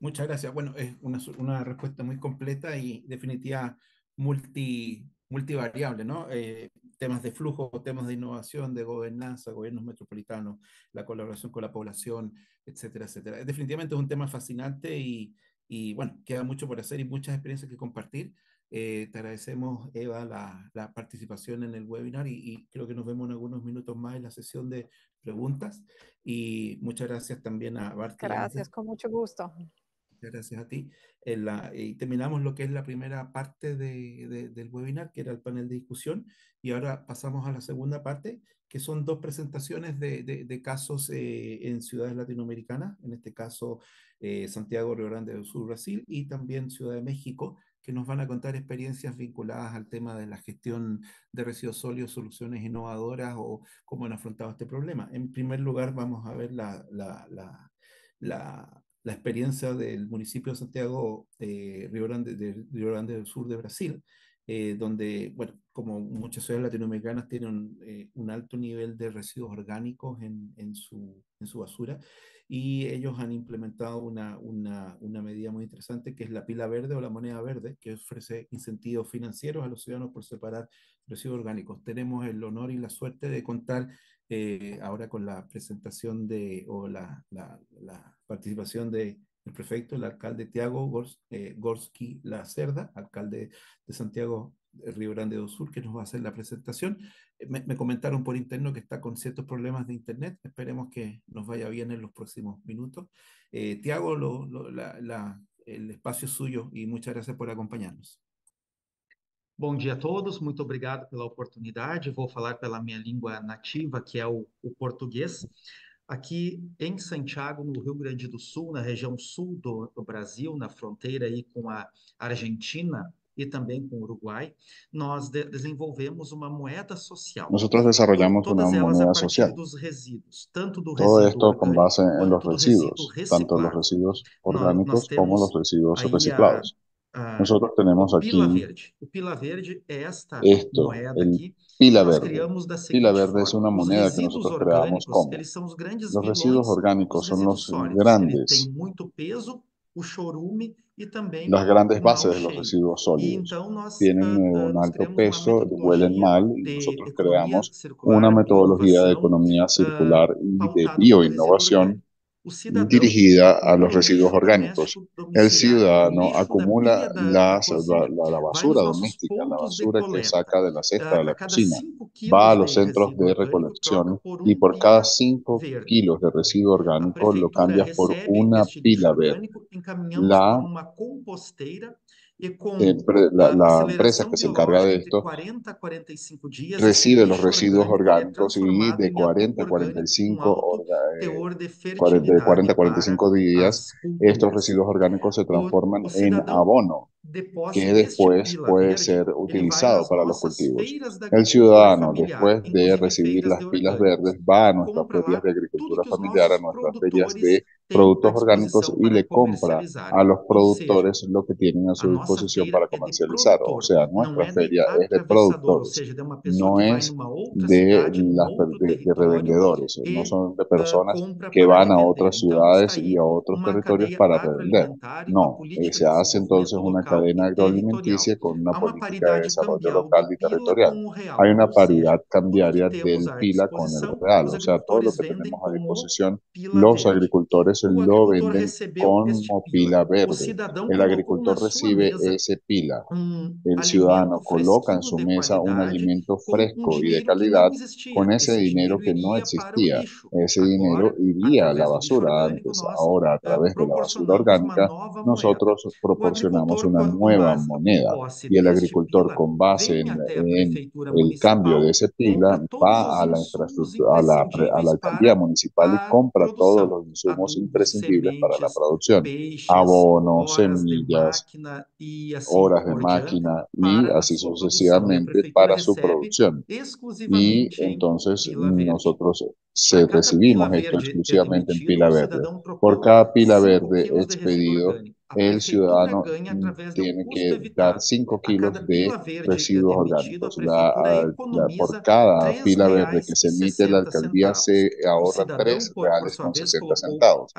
muchas gracias. Bueno, es una, respuesta muy completa y definitiva multi, multivariable, ¿no? Eh, temas de flujo, temas de innovación, de gobernanza, gobiernos metropolitanos, la colaboración con la población, etcétera, etcétera. Definitivamente es un tema fascinante y, y bueno, queda mucho por hacer y muchas experiencias que compartir. Eh, te agradecemos, Eva, la, participación en el webinar y, creo que nos vemos en algunos minutos más en la sesión de preguntas. Y muchas gracias también a Bart. Gracias, con mucho gusto. gracias a ti. la, y terminamos lo que es la primera parte de, del webinar, que era el panel de discusión, y ahora pasamos a la segunda parte, que son dos presentaciones de, de casos eh, en ciudades latinoamericanas, en este caso eh, Santiago, Río Grande del Sur, Brasil, y también Ciudad de México, que nos van a contar experiencias vinculadas al tema de la gestión de residuos sólidos, soluciones innovadoras o cómo han afrontado este problema. En primer lugar, vamos a ver la, experiencia del municipio de Santiago eh, de Rio Grande, del Sur de Brasil, eh, donde, bueno, como muchas ciudades latinoamericanas tienen eh, un alto nivel de residuos orgánicos en, en, su, en su basura, y ellos han implementado una, una, una, medida muy interesante que es la pila verde o la moneda verde, que ofrece incentivos financieros a los ciudadanos por separar residuos orgánicos. Tenemos el honor y la suerte de contar eh, ahora con la presentación de, o la, la participación de el prefecto, el alcalde Tiago Gorski La eh, Gorski Lacerda, alcalde de Santiago eh, Río Grande do Sur, que nos va a hacer la presentación. Eh, me, comentaron por interno que está con ciertos problemas de internet. Esperemos que nos vaya bien en los próximos minutos. Eh, Tiago, el espacio es suyo y muchas gracias por acompañarnos. Bom día a todos, muito obrigado pela oportunidade. Vou falar pela minha língua nativa, que é el o português. Aqui em Santiago, no Rio Grande do Sul, na região sul do, do Brasil, na fronteira aí com a Argentina e também com o Uruguai, nós de desenvolvemos uma moeda social. Nosotros desenvolvemos uma moeda social. Dos resíduos, tanto do Todo resíduo esto con base en los residuos, tanto los residuos orgánicos como los residuos reciclados. A, Ah, nosotros tenemos aquí pila verde. esta esto, el Pila verde. Pila verde es una moneda que nosotros creamos como. Los residuos orgánicos son los grandes. peso, e las grandes bases de los residuos e sólidos tienen ah, eh, ah, un alto peso, huelen mal y nosotros creamos una metodología de economía circular y de bioinnovación dirigida a los residuos orgánicos. El ciudadano acumula la, basura doméstica, la basura que saca de la cesta de la cocina, va a los centros de recolección y por cada 5 kilos de residuo orgánico lo cambia por una pila verde. La eh, la, la empresa que se encarga de esto recibe los residuos orgánicos y eh, de 40 a 45, 40, 45 días estos residuos orgánicos se transforman en abono que después puede ser utilizado para los cultivos. El ciudadano, después de recibir las pilas verdes, va a nuestras ferias de agricultura familiar, a nuestras ferias de productos orgánicos y le compra a los productores lo que tienen a su disposición para comercializar. O sea, nuestra feria es de productores, no es de, las, revendedores, eh, no son de personas que van a otras ciudades y a otros territorios para revender. No, eh, se hace entonces una cadena agroalimenticia con una política de desarrollo local y territorial. Hay una paridad cambiaria del PILA con el real, o sea, todo lo que tenemos a disposición los agricultores lo venden como pila verde. El agricultor recibe ese pila. El ciudadano coloca en su mesa un alimento fresco y de calidad con ese dinero que no existía. Ese dinero iría a la basura antes. Ahora, a través de la basura orgánica, nosotros proporcionamos una nueva moneda y el agricultor con base en, el cambio de ese pila va a la infraestructura, a la, a la alcaldía municipal y compra todos los insumos imprescindibles para la producción, abonos, semillas, horas de máquina y así sucesivamente para su producción. Y entonces nosotros se recibimos esto exclusivamente en pila verde. Por cada pila verde expedido, el ciudadano mm, tiene que dar 5 kilos de residuos orgánicos. La, por cada pila verde que se emite, la alcaldía se ahorra 3 reales con 60 centavos.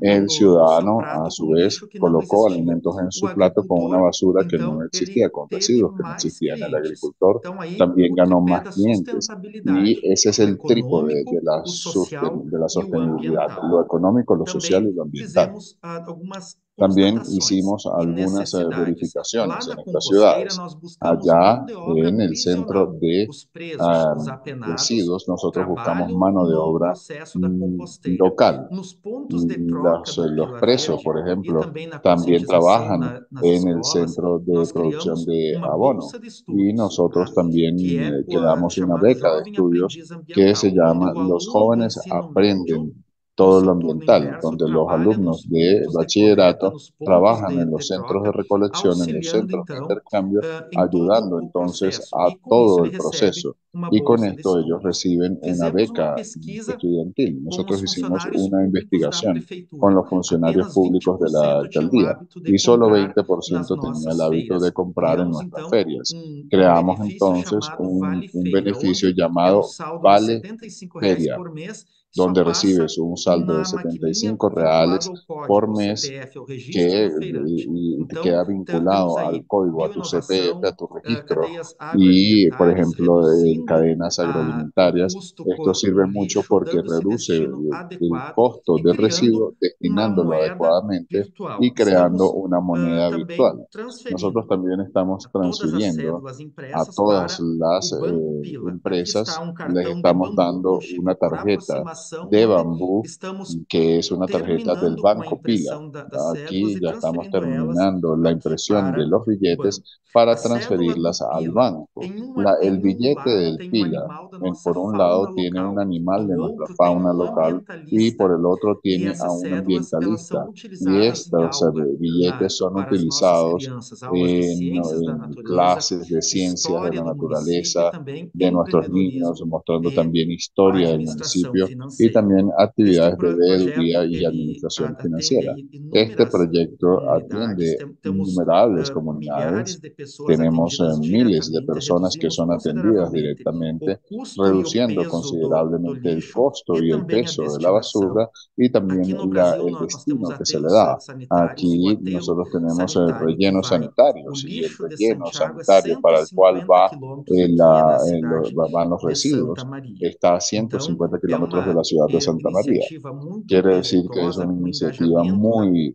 El ciudadano, a su vez, colocó alimentos en su plato con una basura que no existía, con residuos que no existían. El agricultor también ganó más clientes y ese es el trípode de de la sostenibilidad, lo económico, lo social y lo ambiental. También hicimos algunas verificaciones en estas ciudades. Allá en el eh, centro de ah, residuos, nosotros buscamos mano de obra mm, local. Los, mm, eh, presos, por ejemplo, también trabajan en el centro de producción de abono. Y nosotros también quedamos eh, quedamos una beca de estudios que se llama Los jóvenes aprenden todo lo ambiental, donde los alumnos de bachillerato trabajan en los centros de recolección, en los centros de intercambio, eh, ayudando entonces a todo el proceso. Y con esto ellos reciben una beca estudiantil. Nosotros hicimos una investigación con los funcionarios públicos de la alcaldía y solo 20% tenía el hábito de comprar en nuestras ferias. Um, um Creamos entonces un, un beneficio um llamado Vale e Feria donde recibes un saldo de 75 reales por mes que eh, queda vinculado al código, a tu CPF, a tu eh, registro. Y, por ejemplo, eh, en cadenas ah, agroalimentarias, esto sirve mucho porque reduce el costo del residuo destinándolo adecuadamente y creando una ah, moneda virtual. Nosotros también estamos transfiriendo a todas las empresas, um les estamos dando una tarjeta de bambú, que es una tarjeta del Banco Pila. Aquí ya estamos terminando la impresión de los billetes para transferirlas al banco. el billete del Pila, por un lado, tiene un animal de nuestra fauna local y por el otro tiene a un ambientalista. Y estos eh, billetes son utilizados en, en clases de ciencias de la naturaleza de nuestros niños, mostrando eh, también historia del municipio y también actividades este de educación y administración financiera. Este proyecto eh, atiende innumerables eh, comunidades. Tenemos eh, miles de personas que son atendidas directamente, reduciendo considerablemente el costo y el peso de la basura y también el destino que se le da. Aquí nosotros tenemos el relleno sanitario y el relleno sanitario para el cual va, en van los residuos está a 150 kilómetros de la ciudad de eh, Santa María. Quiere decir que es una iniciativa muy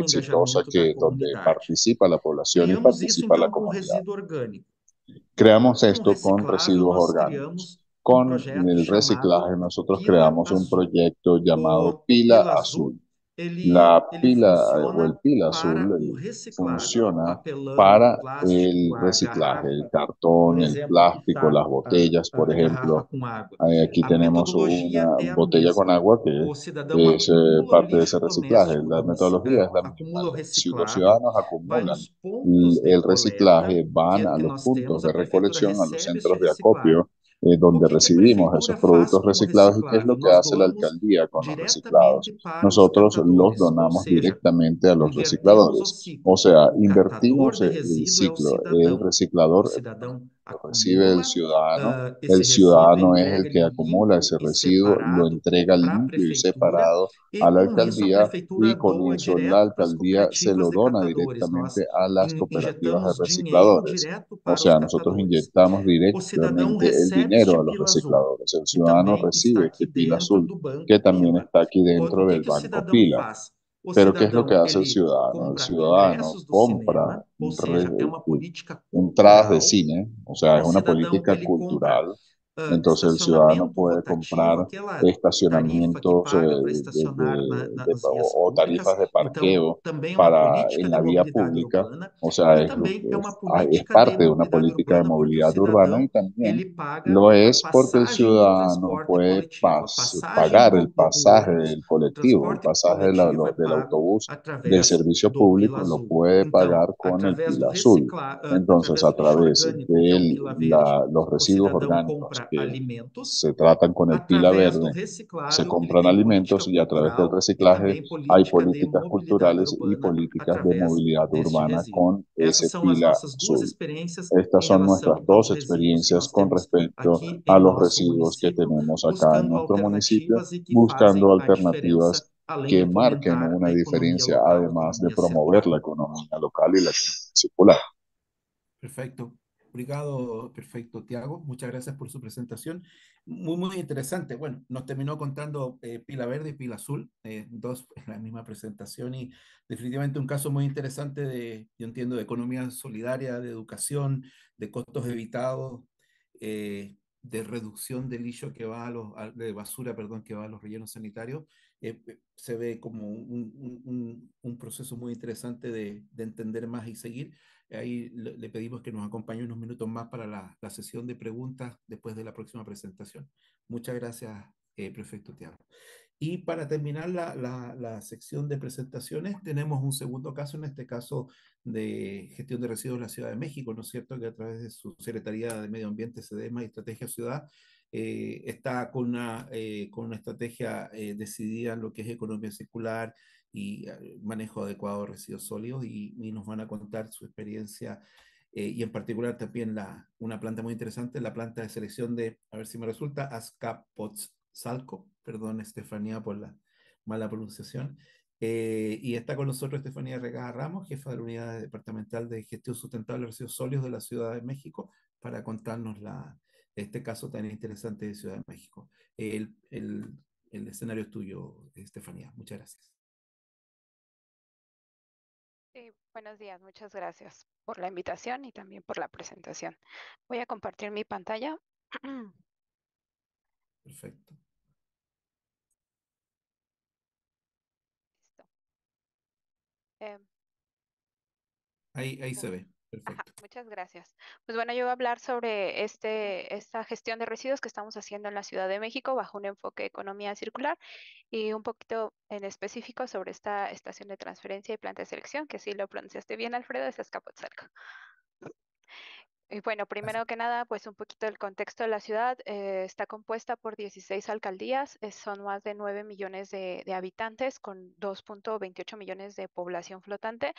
exitosa que, donde participa la población y participa la comunidad. Creamos esto con residuos orgánicos. Con el reciclaje nosotros creamos un proyecto llamado Pila Azul la pila eh, o el pila azul funciona para el reciclaje, el cartón, el plástico, las botellas, por ejemplo. Aquí tenemos una botella con agua que es eh, parte de ese reciclaje. La metodología es la misma. Si los ciudadanos acumulan el reciclaje, van a los puntos de recolección, a los centros de acopio eh, donde recibimos esos productos reciclados y qué es lo que hace la alcaldía con los reciclados. Nosotros los donamos directamente a los recicladores, o sea, invertimos el, ciclo, el reciclador Ah, ah, recibe el ciudadano. El ciudadano es el que acumula ese residuo, lo entrega limpio y separado eh, a la alcaldía y con eso pues la alcaldía se lo dona directamente a las cooperativas de recicladores. O sea, nosotros inyectamos directamente el dinero a los recicladores. El ciudadano recibe este pila azul, que también está aquí dentro del banco pila. Pero ¿qué es lo que hace el ciudadano? El ciudadano compra un entradas de cine, o sea, es una política cultural Ah, Entonces el ciudadano puede comprar estacionamientos eh, o, tarifas de parqueo para, en la vía pública. O sea, es, ah, parte de una política de movilidad urbana y también lo es porque el ciudadano puede pagar el pasaje del colectivo, el pasaje del autobús del servicio público, lo puede pagar con el pila azul. Entonces, a través de los residuos orgánicos alimentos se tratan con el pila verde, se compran alimentos y a través del reciclaje hay políticas culturales y políticas de movilidad urbana con ese pila azul. Estas son nuestras dos experiencias con respecto a los residuos que tenemos acá en nuestro municipio, buscando alternativas que marquen una diferencia, además de promover la economía local y la circular. Perfecto. Obrigado, perfecto, Tiago. Muchas gracias por su presentación. Muy, muy interesante. Bueno, nos terminó contando eh, Pila Verde y Pila Azul, eh, dos en la misma presentación y definitivamente un caso muy interesante de, yo entiendo, de economía solidaria, de educación, de costos evitados, eh, de reducción del lixo que va a los, de basura, perdón, que va a los rellenos sanitarios. se ve como un, proceso muy interesante de, de entender más y seguir. Ahí le pedimos que nos acompañe unos minutos más para la, la sesión de preguntas después de la próxima presentación. Muchas gracias, eh, prefecto Tiago. Y para terminar la, la, la, sección de presentaciones, tenemos un segundo caso, en este caso de gestión de residuos en la Ciudad de México, ¿no es cierto? Que a través de su Secretaría de Medio Ambiente, SEDEMA y Estrategia Ciudad, eh, está con una, eh, con una estrategia decidida en lo que es economía circular, y ah, manejo adecuado de residuos sólidos y, nos van a contar su experiencia eh, y en particular también la, una planta muy interesante, la planta de selección de, a ver si me resulta, Azcapotzalco, perdón Estefanía por la mala pronunciación. Eh, y está con nosotros Estefanía Regada Ramos, jefa de la Unidad Departamental de Gestión Sustentable de Residuos Sólidos de la Ciudad de México, para contarnos la, este caso tan interesante de Ciudad de México. El, el, el escenario es tuyo, Estefanía. Muchas gracias buenos días, muchas gracias por la invitación y también por la presentación. Voy a compartir mi pantalla. Perfecto. Em, ahí, ahí se ve muchas gracias. Pues bueno, yo voy a hablar sobre este, esta gestión de residuos que estamos haciendo en la Ciudad de México bajo un enfoque de economía circular y un poquito en específico sobre esta estación de transferencia y planta de selección, que si lo pronunciaste bien, Alfredo, es Escapotzalco. Eh, bueno, primero que nada, pues un poquito del contexto de la ciudad. Eh, está compuesta por 16 alcaldías, eh, son más de 9 millones de, habitantes con 2.28 millones de población flotante.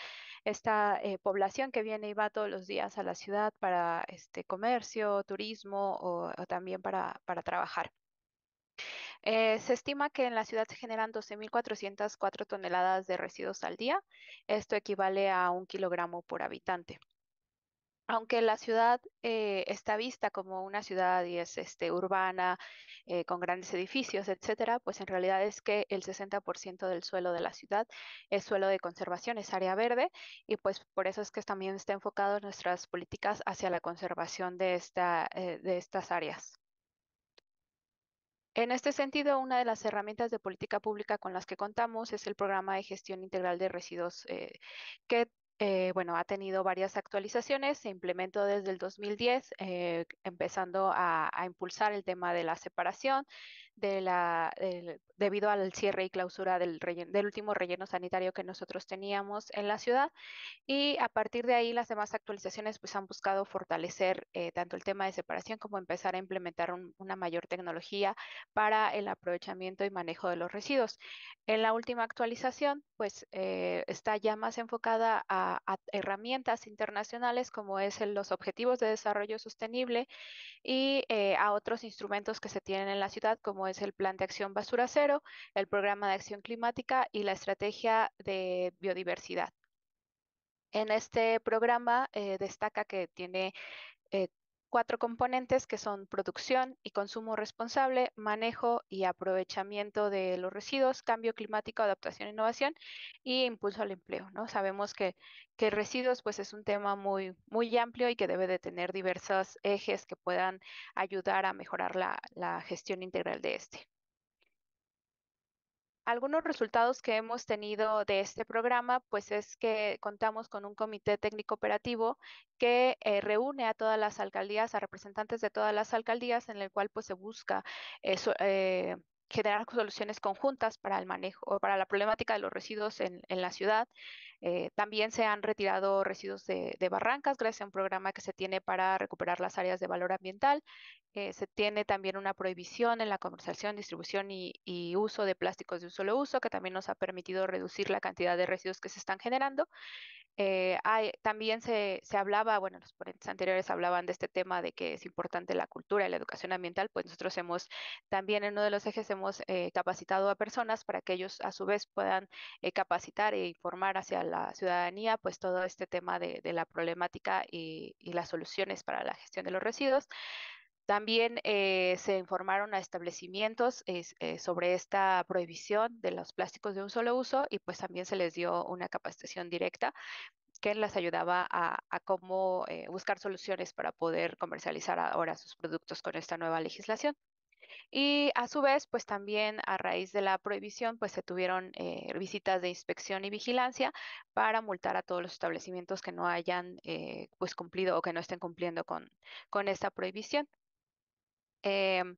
Esta población que viene y va todos los días a la ciudad para este comercio, turismo o, también para, trabajar. se estima que en la ciudad se generan 12.404 toneladas de residuos al día. Esto equivale a un kilogramo por habitante aunque la ciudad eh, está vista como una ciudad y es este, urbana, eh, con grandes edificios, etcétera, pues en realidad es que el 60% del suelo de la ciudad es suelo de conservación, es área verde, y pues por eso es que también está enfocado nuestras políticas hacia la conservación de, esta, eh, de estas áreas. En este sentido, una de las herramientas de política pública con las que contamos es el programa de gestión integral de residuos, que eh, bueno, ha tenido varias actualizaciones, se implementó desde el 2010, eh, empezando a, impulsar el tema de la separación, la, debido al cierre y clausura del, del último relleno sanitario que nosotros teníamos en la ciudad. Y a partir de ahí, las demás actualizaciones pues, han buscado fortalecer eh, tanto el tema de separación como empezar a implementar una mayor tecnología para el aprovechamiento y manejo de los residuos. En la última actualización, pues eh, está ya más enfocada a, herramientas internacionales como es los Objetivos de Desarrollo Sostenible y eh, a otros instrumentos que se tienen en la ciudad como es el Plan de Acción Basura Cero, el Programa de Acción Climática y la Estrategia de Biodiversidad. En este programa eh, destaca que tiene eh, cuatro componentes que son producción y consumo responsable, manejo y aprovechamiento de los residuos, cambio climático, adaptación e innovación y impulso al empleo, ¿no? Sabemos que, que residuos pues es un tema muy, muy amplio y que debe de tener diversos ejes que puedan ayudar a mejorar la, la gestión integral de este. Algunos resultados que hemos tenido de este programa, pues es que contamos con un comité técnico operativo que eh, reúne a todas las alcaldías, a representantes de todas las alcaldías, en el cual pues se busca eh, eh, generar soluciones conjuntas para el manejo, o para la problemática de los residuos en, en la ciudad. Eh, también se han retirado residuos de, barrancas gracias a un programa que se tiene para recuperar las áreas de valor ambiental. Eh, se tiene también una prohibición en la conversación, distribución y, uso de plásticos de un solo uso, que también nos ha permitido reducir la cantidad de residuos que se están generando. Eh, también se, se, hablaba, bueno, los ponentes anteriores hablaban de este tema de que es importante la cultura y la educación ambiental, pues nosotros hemos también en uno de los ejes hemos capacitado a personas para que ellos a su vez puedan capacitar e informar hacia la ciudadanía pues todo este tema de, la problemática y, las soluciones para la gestión de los residuos. También eh, se informaron a establecimientos eh, sobre esta prohibición de los plásticos de un solo uso y pues también se les dio una capacitación directa que les ayudaba a, cómo eh, buscar soluciones para poder comercializar ahora sus productos con esta nueva legislación. Y a su vez, pues también a raíz de la prohibición, pues se tuvieron eh, visitas de inspección y vigilancia para multar a todos los establecimientos que no hayan eh, pues cumplido o que no estén cumpliendo con, esta prohibición. Em,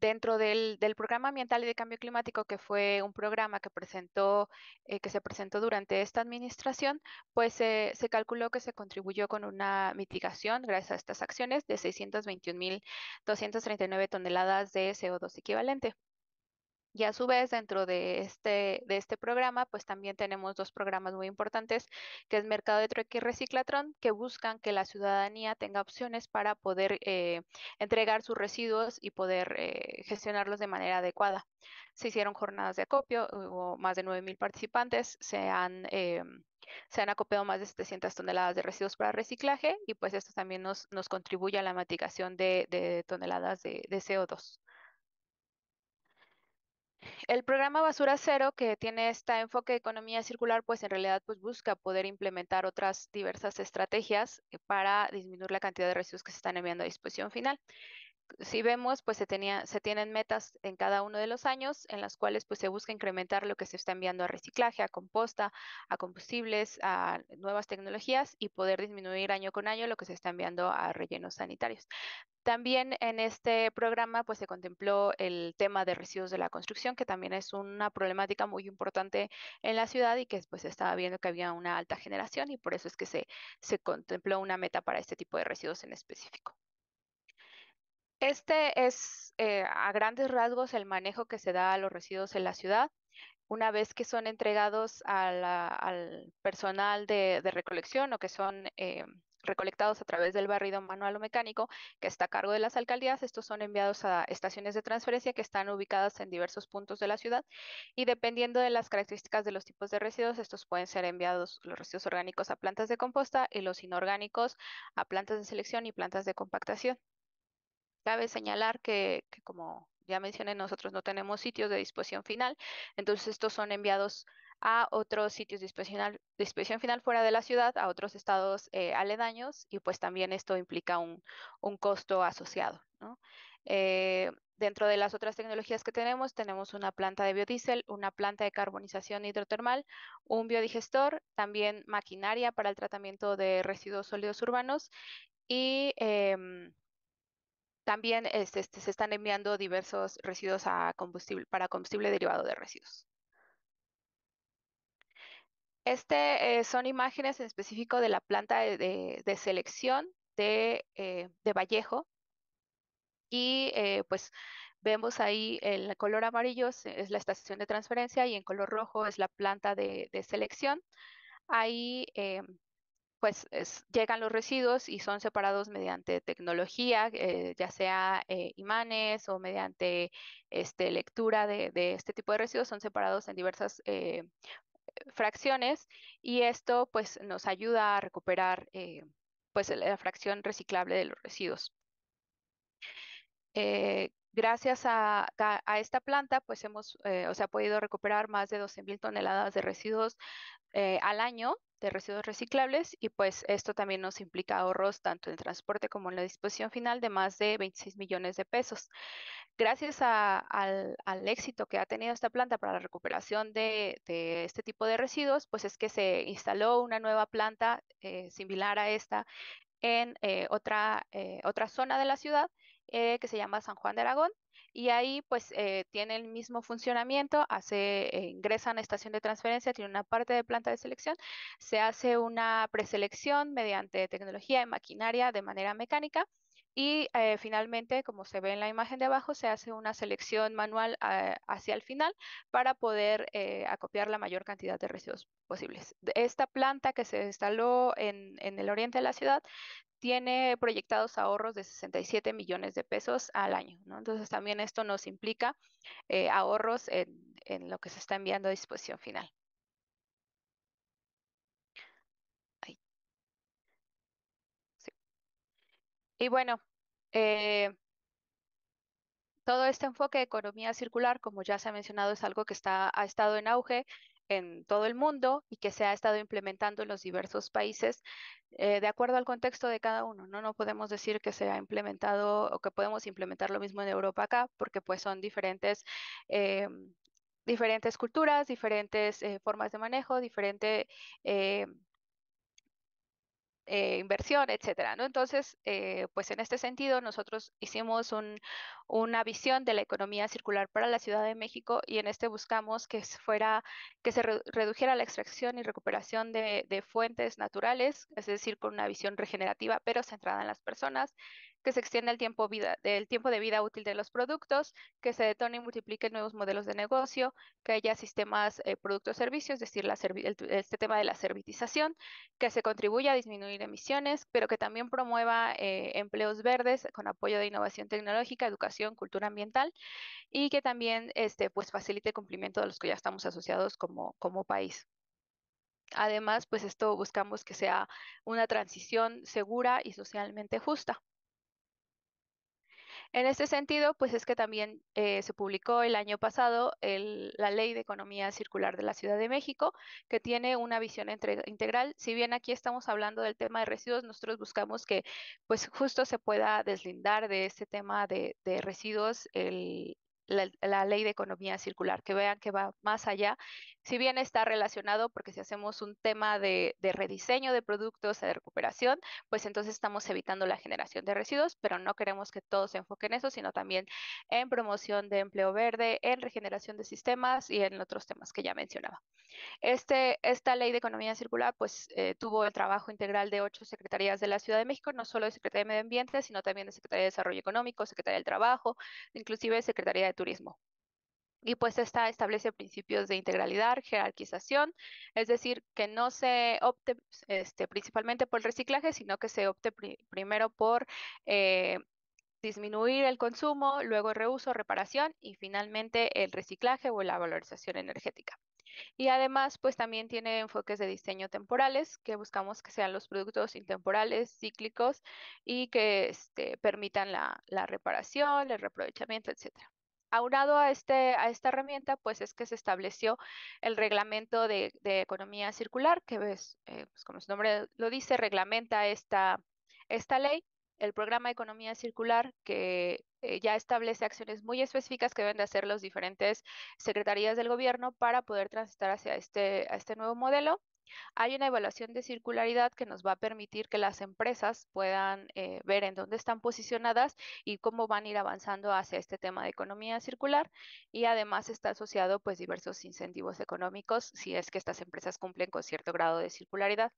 Dentro del, del, Programa Ambiental y de Cambio Climático, que fue un programa que, presentó, eh, que se presentó durante esta administración, pues se calculó que se contribuyó con una mitigación, gracias a estas acciones, de 621.239 toneladas de CO2 equivalente. Y a su vez, dentro de este, de este programa, pues también tenemos dos programas muy importantes, que es Mercado de Trueque y Reciclatrón, que buscan que la ciudadanía tenga opciones para poder eh, entregar sus residuos y poder eh, gestionarlos de manera adecuada. Se hicieron jornadas de acopio, hubo más de 9.000 participantes, eh, se han... acopiado más de 700 toneladas de residuos para reciclaje y pues esto también nos, contribuye a la mitigación de, toneladas de CO2. El programa Basura Cero, que tiene este enfoque de economía circular, pues en realidad pues, busca poder implementar otras diversas estrategias eh, para disminuir la cantidad de residuos que se están enviando a disposición final. Si vemos, pues se, tienen metas en cada uno de los años en las cuales pues, se busca incrementar lo que se está enviando a reciclaje, a composta, a combustibles, a nuevas tecnologías y poder disminuir año con año lo que se está enviando a rellenos sanitarios. También en este programa pues, se contempló el tema de residuos de la construcción, que también es una problemática muy importante en la ciudad y que pues, se estaba viendo que había una alta generación y por eso es que se, contempló una meta para este tipo de residuos en específico. Este es eh, a grandes rasgos el manejo que se da a los residuos en la ciudad una vez que son entregados al personal de, recolección o que son em, recolectados a través del barrido manual o mecánico que está a cargo de las alcaldías. Estos son enviados a estaciones de transferencia que están ubicadas en diversos puntos de la ciudad y dependiendo de las características de los tipos de residuos, estos pueden ser enviados los residuos orgánicos a plantas de composta y los inorgánicos a plantas de selección y plantas de compactación. Cabe señalar que, como ya mencioné, nosotros no tenemos sitios de disposición final, entonces estos son enviados a otros sitios de disposición, final fuera de la ciudad, a otros estados eh, aledaños, y pues también esto implica un, costo asociado. Eh, dentro de las otras tecnologías que tenemos, tenemos una planta de biodiesel, una planta de carbonización hidrotermal, un biodigestor, también maquinaria para el tratamiento de residuos sólidos urbanos y... Em, también este, este, se están enviando diversos residuos a combustible, para combustible derivado de residuos. Este eh, son imágenes en específico de la planta de, selección eh, de, Vallejo. Y eh, pues vemos ahí el color amarillo es la estación de transferencia y en color rojo es la planta de, selección. Ahí pues llegan los residuos y son separados mediante tecnología, ya sea imanes o mediante este, lectura de, este tipo de residuos, son separados en diversas eh, fracciones y esto pues nos ayuda a recuperar eh, pues la fracción reciclable de los residuos. Eh, gracias a, esta planta pues hemos eh, o se ha podido recuperar más de 12.000 toneladas de residuos al año de residuos reciclables y pues esto también nos implica ahorros tanto en transporte como en la disposición final de más de 26 millones de pesos gracias al, éxito que ha tenido esta planta para la recuperación de, este tipo de residuos, pues es que se instaló una nueva planta eh, similar a esta en eh, eh, otra, zona de la ciudad que se llama San Juan de Aragón. Y ahí pues tiene el mismo funcionamiento, ingresa a una estación de transferencia, tiene una parte de planta de selección, se hace una preselección mediante tecnología y maquinaria de manera mecánica y eh, finalmente, como se ve en la imagen de abajo, se hace una selección manual eh, hacia el final para poder eh, acopiar la mayor cantidad de residuos posibles. Esta planta que se instaló en, el oriente de la ciudad tiene proyectados ahorros de 67 millones de pesos al año. Entonces también esto nos implica ahorros en, lo que se está enviando a disposición final. Y bueno, eh, todo este enfoque de economía circular, como ya se ha mencionado, es algo que está, ha estado en auge en todo el mundo y que se ha estado implementando en los diversos países eh, de acuerdo al contexto de cada uno. ¿no? no podemos decir que se ha implementado o que podemos implementar lo mismo en Europa acá, porque pues son diferentes, eh, diferentes culturas, diferentes formas de manejo, diferente eh, inversión, etcétera, Entonces, eh, pues en este sentido, nosotros hicimos una visión de la economía circular para la Ciudad de México y en este buscamos que fuera, que se redujera la extracción y recuperación de, de, fuentes naturales, es decir, con una visión regenerativa, pero centrada en las personas, que se extienda el tiempo, vida, el tiempo de vida útil de los productos, que se detone y multipliquen nuevos modelos de negocio, que haya sistemas eh, productos-servicios, es decir, este tema de la servitización, que se contribuya a disminuir emisiones, pero que también promueva eh, empleos verdes con apoyo de innovación tecnológica, educación, cultura ambiental y que también este, pues, facilite el cumplimiento de los que ya estamos asociados como, como país. Además, pues esto buscamos que sea una transición segura y socialmente justa. En este sentido, pues es que también eh, se publicó el año pasado la Ley de Economía Circular de la Ciudad de México, que tiene una visión integral. Si bien aquí estamos hablando del tema de residuos, nosotros buscamos que pues justo se pueda deslindar de este tema de, residuos la, ley de economía circular, que vean que va más allá si bien está relacionado, porque si hacemos un tema de, rediseño de productos, de recuperación, pues entonces estamos evitando la generación de residuos, pero no queremos que todos se enfoque en eso, sino también en promoción de empleo verde, en regeneración de sistemas y en otros temas que ya mencionaba. Este, esta ley de economía circular, pues eh, tuvo el trabajo integral de ocho secretarías de la Ciudad de México, no solo de Secretaría de Medio Ambiente, sino también de Secretaría de Desarrollo Económico, Secretaría del Trabajo, inclusive Secretaría de Turismo. Y pues esta establece principios de integralidad, jerarquización, es decir, que no se opte este, principalmente por el reciclaje, sino que se opte primero por eh, disminuir el consumo, luego reuso, reparación y finalmente el reciclaje o la valorización energética. Y además, pues también tiene enfoques de diseño temporales, que buscamos que sean los productos intemporales, cíclicos y que este, permitan la, reparación, el reprovechamiento, etcétera aunado a, este, a esta herramienta, pues es que se estableció el reglamento de, economía circular, que ves, eh, pues, como su nombre lo dice, reglamenta esta, esta ley, el programa de economía circular, que eh, ya establece acciones muy específicas que deben de hacer las diferentes secretarías del gobierno para poder transitar hacia este, este nuevo modelo hay una evaluación de circularidad que nos va a permitir que las empresas puedan eh, ver en dónde están posicionadas y cómo van a ir avanzando hacia este tema de economía circular y además está asociado pues diversos incentivos económicos si es que estas empresas cumplen con cierto grado de circularidad.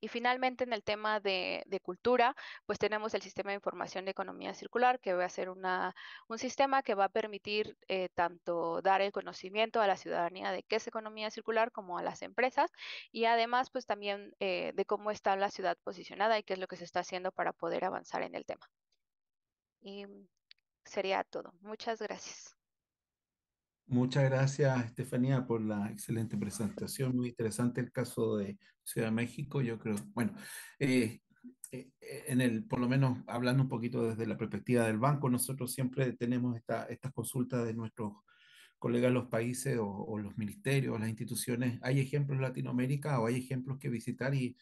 Y finalmente, en el tema de, cultura, pues tenemos el sistema de información de economía circular, que va a ser una, un sistema que va a permitir eh, tanto dar el conocimiento a la ciudadanía de qué es economía circular como a las empresas, y además, pues también eh, de cómo está la ciudad posicionada y qué es lo que se está haciendo para poder avanzar en el tema. Y sería todo. Muchas gracias. Muchas gracias, Estefanía, por la excelente presentación. Muy interesante el caso de Ciudad de México. Yo creo, bueno, eh, eh, eh, en el, por lo menos hablando un poquito desde la perspectiva del banco, nosotros siempre tenemos esta, estas consultas de nuestros colegas los países o, o los ministerios, las instituciones. Hay ejemplos en Latinoamérica o hay ejemplos que visitar y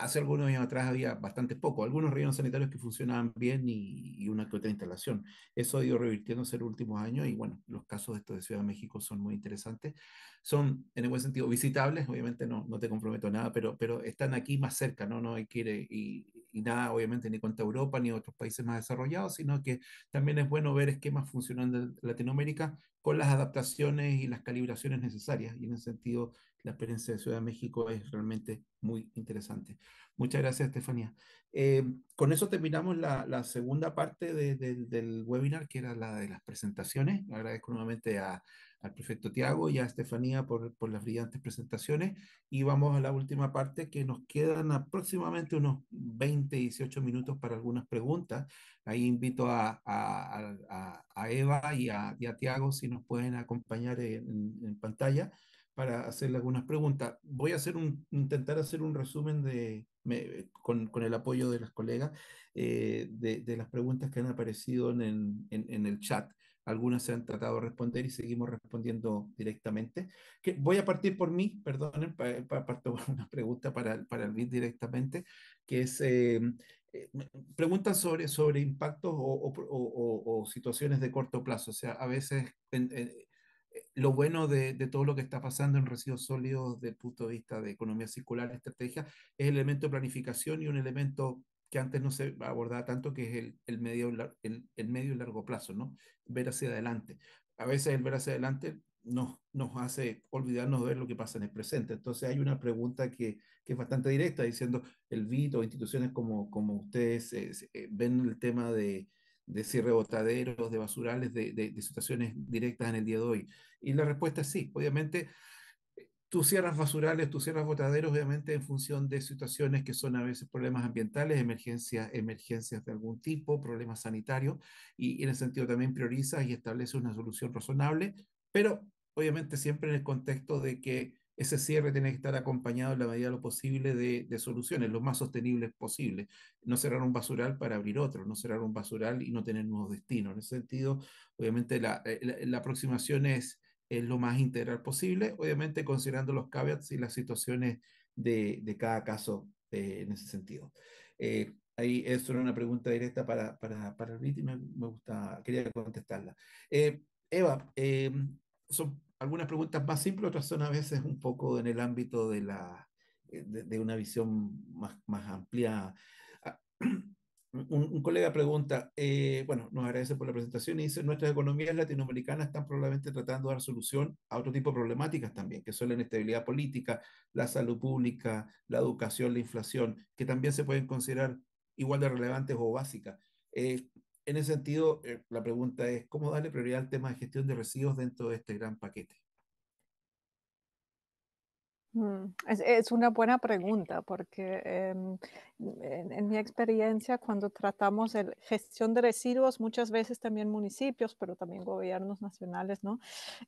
hace algunos años atrás había bastante poco, algunos rellenos sanitarios que funcionaban bien y, una que otra instalación. Eso ha ido revirtiéndose en los últimos años y bueno, los casos esto de Ciudad de México son muy interesantes. Son, en el buen sentido, visitables, obviamente no, no te comprometo a nada, pero, pero están aquí más cerca, ¿no? No hay que ir eh, y, y nada, obviamente, ni contra Europa ni otros países más desarrollados, sino que también es bueno ver esquemas funcionando en Latinoamérica con las adaptaciones y las calibraciones necesarias. Y en ese sentido, la experiencia de Ciudad de México es realmente muy interesante. Muchas gracias, Estefanía. Eh, con eso terminamos la, segunda parte del webinar, que era la de las presentaciones. Agradezco nuevamente al prefecto Tiago y a Estefanía por, por, las brillantes presentaciones. Y vamos a la última parte, que nos quedan aproximadamente unos 20, 18 minutos para algunas preguntas. Ahí invito a, Eva y a, Tiago si nos pueden acompañar en, pantalla para hacerle algunas preguntas. Voy a hacer un, intentar hacer un resumen de, con, el apoyo de las colegas eh, de, las preguntas que han aparecido en, el chat. Algunas se han tratado de responder y seguimos respondiendo directamente. Que voy a partir por mí, perdonen, para pa, una pregunta para, para el BID directamente, que es eh, eh, preguntas sobre, sobre impactos o, situaciones de corto plazo. O sea, a veces eh, lo bueno de, todo lo que está pasando en residuos sólidos desde el punto de vista de economía circular, estrategia, es el elemento de planificación y un elemento que antes no se abordaba tanto, que es el, medio, el, el medio y largo plazo, ¿no? Ver hacia adelante. A veces el ver hacia adelante nos, nos hace olvidarnos de ver lo que pasa en el presente. Entonces hay una pregunta que, que es bastante directa, diciendo, el VIT o instituciones como, como ustedes eh, eh, ven el tema de, de cierre botaderos, de basurales, de, situaciones directas en el día de hoy. Y la respuesta es sí, obviamente. Tú cierras basurales, tú cierras botaderos, obviamente en función de situaciones que son a veces problemas ambientales, emergencias, emergencias de algún tipo, problemas sanitarios, y, en ese sentido también prioriza y establece una solución razonable pero obviamente siempre en el contexto de que ese cierre tiene que estar acompañado en la medida de lo posible de, soluciones, lo más sostenibles posible. No cerrar un basural para abrir otro, no cerrar un basural y no tener nuevos destinos. En ese sentido, obviamente la, eh, la, aproximación es, lo más integral posible, obviamente considerando los caveats y las situaciones de, de cada caso eh, en ese sentido. Eh, ahí eso era una pregunta directa para, para, para el me, me gusta, quería contestarla. Eh, Eva, eh, son algunas preguntas más simples, otras son a veces un poco en el ámbito de, la, eh, de, una visión más, más amplia. Ah, un, colega pregunta, eh, bueno, nos agradece por la presentación y dice, nuestras economías latinoamericanas están probablemente tratando de dar solución a otro tipo de problemáticas también, que son la inestabilidad política, la salud pública, la educación, la inflación, que también se pueden considerar igual de relevantes o básicas. Eh, en ese sentido, eh, la pregunta es, ¿cómo darle prioridad al tema de gestión de residuos dentro de este gran paquete? Mm, es, una buena pregunta porque em, en, mi experiencia cuando tratamos de gestión de residuos, muchas veces también municipios, pero también gobiernos nacionales, ¿no?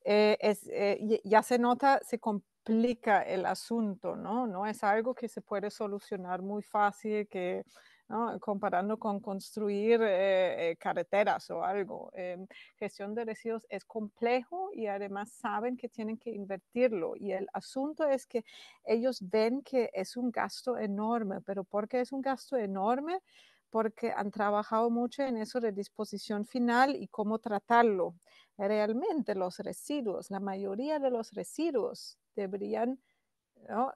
Eh, es, eh, ya se nota, se complica el asunto, ¿no? No es algo que se puede solucionar muy fácil, que comparando con construir eh, eh, carreteras o algo. Em, gestión de residuos es complejo y además saben que tienen que invertirlo. Y el asunto es que ellos ven que es un gasto enorme, pero ¿por qué es un gasto enorme? porque han trabajado mucho en eso de disposición final y cómo tratarlo. Realmente los residuos, la mayoría de los residuos deberían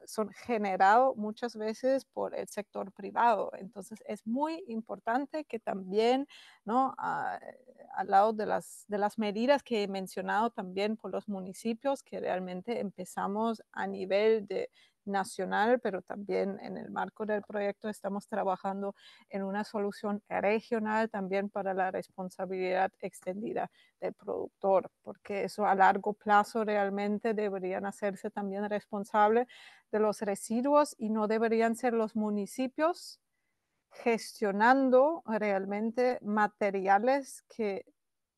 son generados muchas veces por el sector privado. Entonces es muy importante que también, ¿no? al lado de las, de las medidas que he mencionado también por los municipios, que realmente empezamos a nivel de nacional, pero también en el marco del proyecto estamos trabajando en una solución regional también para la responsabilidad extendida del productor, porque eso a largo plazo realmente deberían hacerse también responsables de los residuos y no deberían ser los municipios gestionando realmente materiales que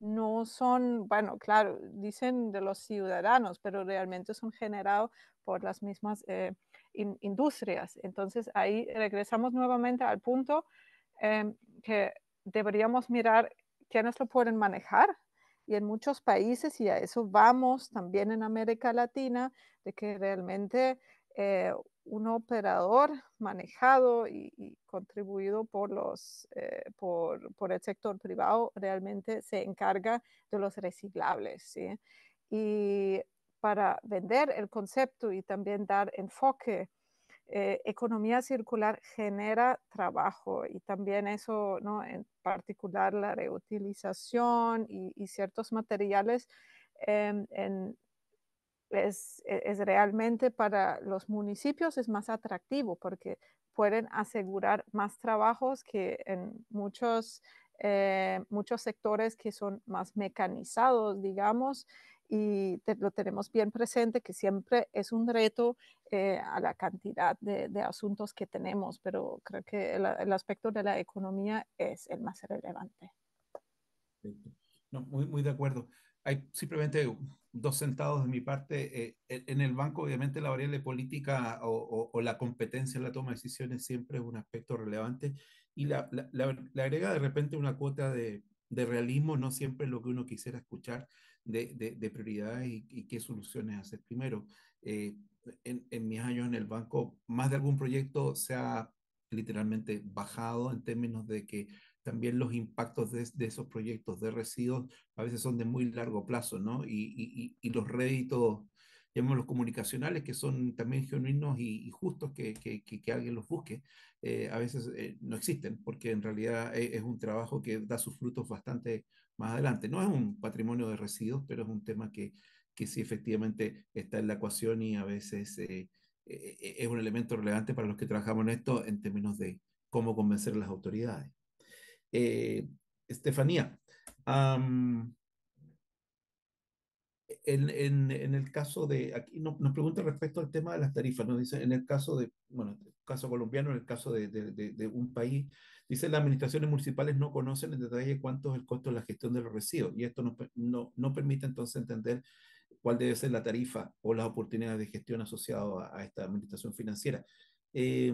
no son, bueno, claro, dicen de los ciudadanos, pero realmente son generados por las mismas eh, industrias. Entonces ahí regresamos nuevamente al punto em, que deberíamos mirar quiénes lo pueden manejar. Y en muchos países, y a eso vamos también en América Latina, de que realmente eh, un operador manejado y, contribuido por, los, eh, por, el sector privado realmente se encarga de los reciclables. Y para vender el concepto y también dar enfoque, eh, economía circular genera trabajo y también eso, ¿no? en particular la reutilización y, ciertos materiales em, en es, e, es, realmente para los municipios es más atractivo porque pueden asegurar más trabajos que en muchos, eh, muchos sectores que son más mecanizados, digamos, y lo tenemos bien presente que siempre es un reto eh, a la cantidad de, asuntos que tenemos, pero creo que el, aspecto de la economía es el más relevante. No, muy, muy de acuerdo. Hay simplemente dos sentados de mi parte. Eh, en el banco, obviamente, la variable política o, la competencia en la toma de decisiones siempre es un aspecto relevante y la, agrega de repente una cuota de, realismo, no siempre lo que uno quisiera escuchar de, de, prioridades y, qué soluciones hacer primero. Eh, en, en mis años en el banco, más de algún proyecto se ha literalmente bajado en términos de que también los impactos de, esos proyectos de residuos a veces son de muy largo plazo, ¿no? Y, los réditos, los comunicacionales, que son también genuinos y, justos que, alguien los busque, eh, a veces eh, no existen, porque en realidad eh, es, un trabajo que da sus frutos bastante más adelante. No es un patrimonio de residuos, pero es un tema que, que sí efectivamente está en la ecuación y a veces es un elemento relevante para los que trabajamos en esto en términos de cómo convencer a las autoridades. Eh, Estefanía, en, el caso de, aquí nos, pregunta respecto al tema de las tarifas, nos dice, en el caso de, bueno, el caso colombiano, en el caso de, un país, dice, las administraciones municipales no conocen en detalle cuánto es el costo de la gestión de los residuos, y esto no, no, no permite entonces entender cuál debe ser la tarifa o las oportunidades de gestión asociadas a, esta administración financiera. Eh,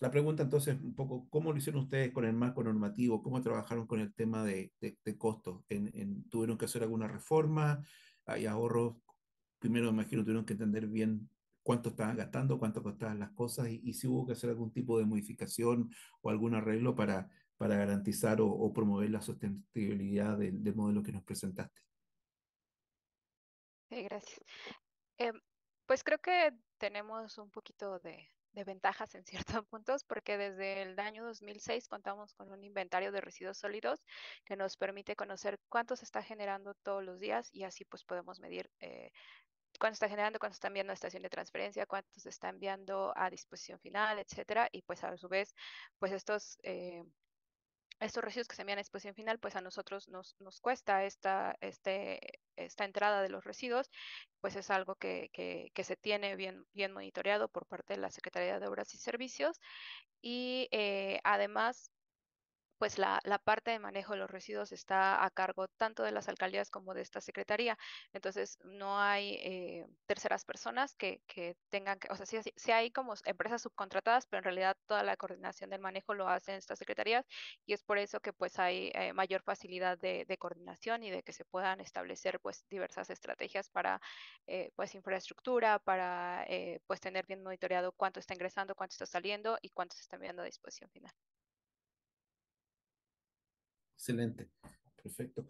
la pregunta entonces, un poco, ¿cómo lo hicieron ustedes con el marco normativo? ¿Cómo trabajaron con el tema de, costos? ¿En, en, tuvieron que hacer alguna reforma? ¿Hay ahorros? Primero, imagino, tuvieron que entender bien cuánto estaban gastando, cuánto costaban las cosas y, si hubo que hacer algún tipo de modificación o algún arreglo para, para garantizar o, promover la sostenibilidad del, modelo que nos presentaste. gracias. Em, pues creo que tenemos un poquito de, de ventajas en ciertos puntos porque desde el año 2006 contamos con un inventario de residuos sólidos que nos permite conocer cuánto se está generando todos los días y así pues podemos medir eh, cuánto está generando, cuánto está enviando a estación de transferencia, cuánto se está enviando a disposición final, etcétera. Y pues a su vez, pues estos eh, estos residuos que se envían a exposición final, pues a nosotros nos, cuesta esta, este, esta entrada de los residuos, pues es algo que, se tiene bien, bien monitoreado por parte de la Secretaría de Obras y Servicios. Y eh, además, pues la, parte de manejo de los residuos está a cargo tanto de las alcaldías como de esta secretaría. Entonces, no hay eh, terceras personas que, tengan o sea, sí, hay como empresas subcontratadas, pero en realidad toda la coordinación del manejo lo hacen estas secretarías y es por eso que pues hay eh, mayor facilidad de, coordinación y de que se puedan establecer pues diversas estrategias para eh, pues infraestructura, para pues tener bien monitoreado cuánto está ingresando, cuánto está saliendo y cuánto se está enviando a disposición final. Excelente, perfecto.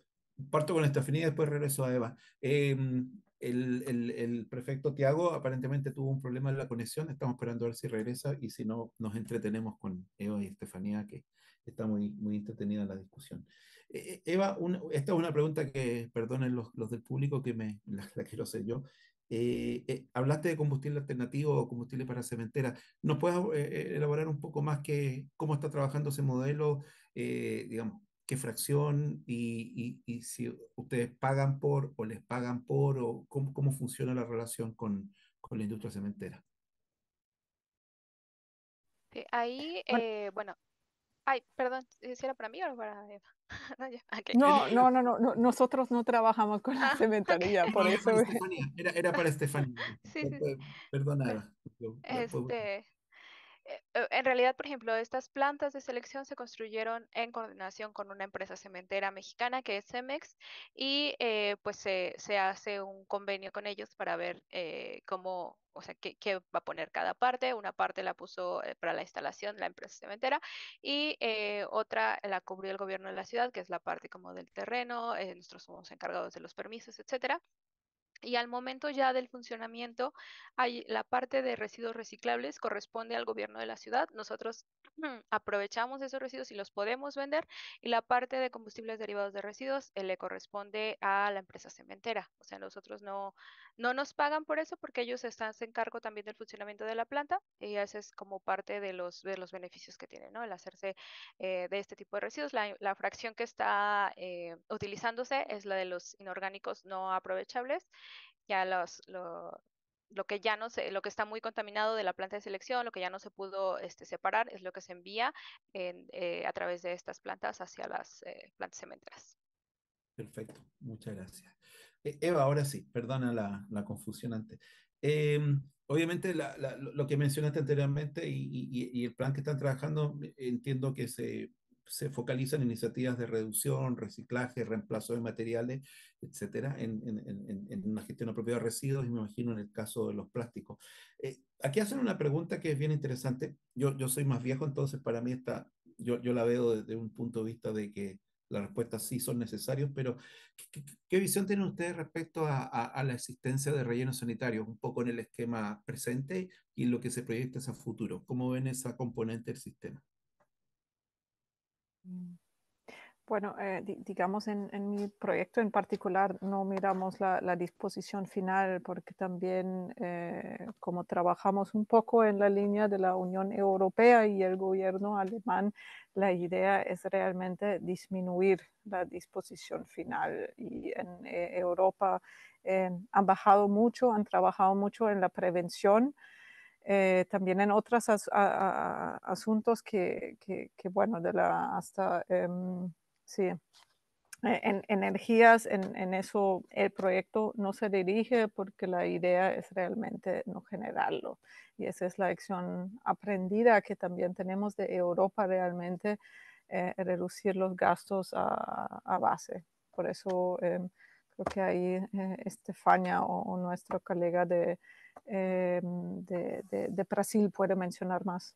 Parto con Estefanía y después regreso a Eva. Em, el, prefecto Tiago aparentemente tuvo un problema en la conexión, estamos esperando a ver si regresa y si no, nos entretenemos con Eva y Estefanía, que está muy, muy entretenida la discusión. Eh, eh, Eva, esta es una pregunta que, perdonen los, del público, que me la, quiero hacer yo. Eh, hablaste de combustible alternativo o combustible para cementera. ¿Nos puedes elaborar un poco más que cómo está trabajando ese modelo? digamos, qué fracción y, si ustedes pagan por o les pagan por o cómo, funciona la relación con, la industria cementera. Eh, ahí, eh, bueno. ay, perdón, ¿Eso ¿era para mí o para Eva? no, no, no, no, nosotros no trabajamos con la ah, cementería, por eso. Era para Estefanía, era, sí, sí, Perdona, Eh, eh, en realidad, por ejemplo, estas plantas de selección se construyeron en coordinación con una empresa cementera mexicana que es Cemex y eh, pues se, hace un convenio con ellos para ver cómo, o sea, qué, va a poner cada parte. Una parte la puso para la instalación la empresa cementera y otra la cubrió el gobierno de la ciudad, que es la parte como del terreno, nosotros somos encargados de los permisos, etcétera. Y al momento ya del funcionamiento, hay la parte de residuos reciclables corresponde al gobierno de la ciudad. Nosotros aprovechamos esos residuos y los podemos vender. Y la parte de combustibles derivados de residuos eh, le corresponde a la empresa cementera. O sea, nosotros no, nos pagan por eso porque ellos están en cargo también del funcionamiento de la planta y ese es como parte de los, de los beneficios que tienen ¿no? El hacerse eh, de este tipo de residuos. La, fracción que está eh, utilizándose es la de los inorgánicos no aprovechables ya los, lo, que ya no se, lo que está muy contaminado de la planta de selección, lo que ya no se pudo este, separar, es lo que se envía eh, a través de estas plantas hacia las eh, plantas cementeras. Perfecto, muchas gracias. E, Eva, ahora sí, perdona la, la confusión antes. Em, obviamente lo que mencionaste anteriormente y, el plan que están trabajando, entiendo que se se focalizan en iniciativas de reducción, reciclaje, reemplazo de materiales, etcétera, en, en, en una gestión apropiada de residuos y me imagino en el caso de los plásticos. Eh, aquí hacen una pregunta que es bien interesante. Yo, soy más viejo, entonces para mí está, yo, la veo desde un punto de vista de que las respuestas sí son necesarias, pero ¿qué, visión tienen ustedes respecto a, a, la existencia de rellenos sanitarios, un poco en el esquema presente y lo que se proyecta hacia futuro? ¿Cómo ven esa componente del sistema? Bueno, eh, digamos, en, mi proyecto en particular no miramos la, disposición final porque también eh, como trabajamos un poco en la línea de la Unión Europea y el gobierno alemán, la idea es realmente disminuir la disposición final. Y en eh, Europa han bajado mucho, han trabajado mucho en la prevención. Eh, también en otros asuntos que, bueno, de la hasta, em, sí, e, en energías, en, eso el proyecto no se dirige porque la idea es realmente no generarlo. Y esa es la acción aprendida que también tenemos de Europa realmente, eh, reducir los gastos a, base. Por eso em, creo que ahí eh, Estefania o, nuestro colega de eh, de, de, Brasil puede mencionar más.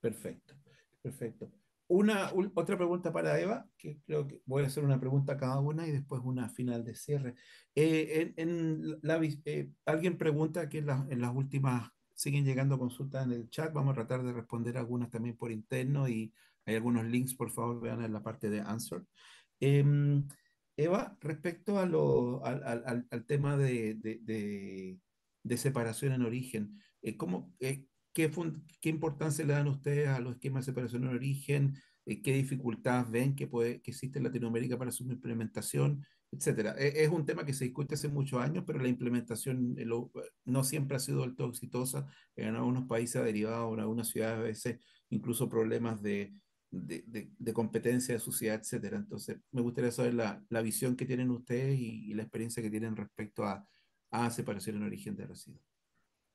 Perfecto, perfecto. Una, otra pregunta para Eva, que creo que voy a hacer una pregunta a cada una y después una final de cierre. Eh, en, la, eh, alguien pregunta que en, en, las últimas siguen llegando consultas en el chat, vamos a tratar de responder algunas también por interno y hay algunos links, por favor, vean en la parte de Answer. Em, Eva, respecto a al, tema de, separación en origen, eh, eh, qué, qué, importancia le dan ustedes a los esquemas de separación en origen? Eh, ¿Qué dificultades ven que, puede, que existe en Latinoamérica para su implementación? Etcétera. Es, un tema que se discute hace muchos años, pero la implementación no siempre ha sido del todo exitosa. En algunos países ha derivado, en algunas ciudades a veces, incluso problemas de de, de, de, competencia, de suciedad, etcétera. Entonces, me gustaría saber la, la visión que tienen ustedes y, la experiencia que tienen respecto a, a separación en origen de residuos.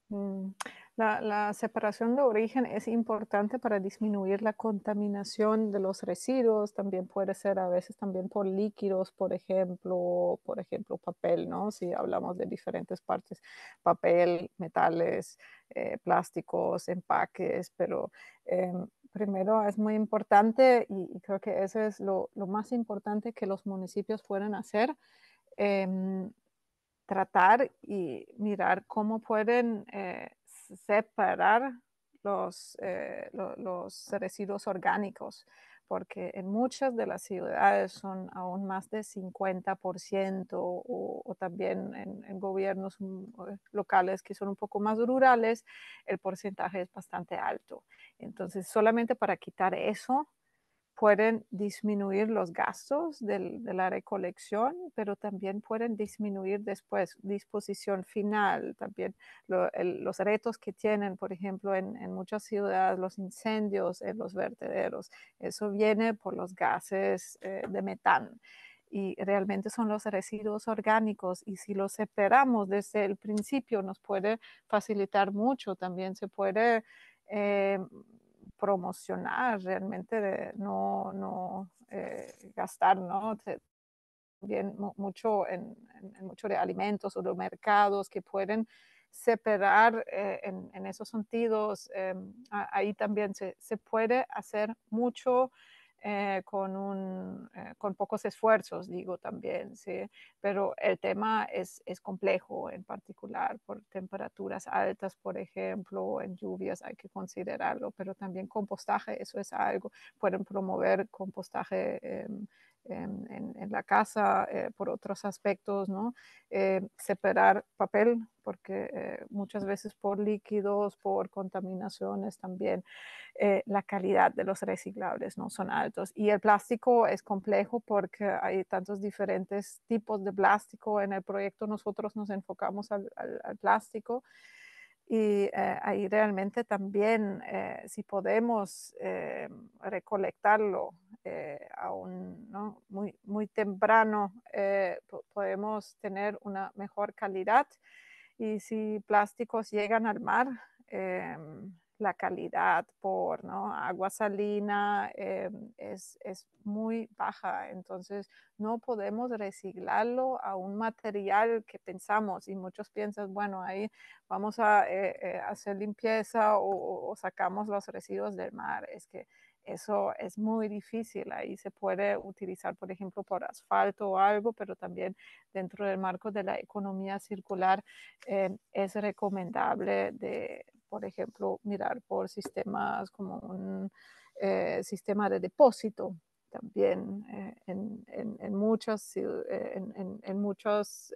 Mm, la, la, separación de origen es importante para disminuir la contaminación de los residuos. También puede ser a veces también por líquidos, por ejemplo, por ejemplo papel, ¿no? Si hablamos de diferentes partes, papel, metales, eh, plásticos, empaques, pero em, primero es muy importante y, creo que eso es lo, más importante que los municipios pueden hacer, em, tratar y mirar cómo pueden eh, separar eh, los, residuos orgánicos, porque en muchas de las ciudades son aún más de 50% o, también en, gobiernos mm, locales que son un poco más rurales, el porcentaje es bastante alto. Entonces, solamente para quitar eso, pueden disminuir los gastos de la recolección, pero también pueden disminuir después disposición final, también los retos que tienen, por ejemplo, en, muchas ciudades, los incendios en los vertederos. Eso viene por los gases eh, de metano y realmente son los residuos orgánicos y si los separamos desde el principio nos puede facilitar mucho, también se puede eh, promocionar realmente, de no, no eh, gastar, ¿no? bien mucho en, mucho de alimentos o de mercados que pueden separar eh, en, esos sentidos. Em, ahí también se, puede hacer mucho eh, con, un, eh, con pocos esfuerzos, digo también, ¿sí? pero el tema es, es, complejo, en particular por temperaturas altas, por ejemplo, en lluvias hay que considerarlo, pero también compostaje, eso es algo, pueden promover compostaje em, en, la casa, eh, por otros aspectos, ¿no? Eh, separar papel, porque eh, muchas veces por líquidos, por contaminaciones también, la calidad de los reciclables no son altos. Y el plástico es complejo porque hay tantos diferentes tipos de plástico. En el proyecto nosotros nos enfocamos al plástico. Y eh, ahí realmente también, eh, si podemos eh, recolectarlo aún ¿no? muy, muy temprano, podemos tener una mejor calidad. Y si plásticos llegan al mar, em, la calidad por ¿no? agua salina em, es, es, muy baja, entonces no podemos reciclarlo a un material que pensamos y muchos piensan, bueno, ahí vamos a eh, eh, hacer limpieza o, sacamos los residuos del mar. Es que eso es muy difícil. Ahí se puede utilizar, por ejemplo, por asfalto o algo, pero también dentro del marco de la economía circular em, es recomendable de por ejemplo, mirar por sistemas como un eh, sistema de depósito también eh, en, muchas, eh, en, muchos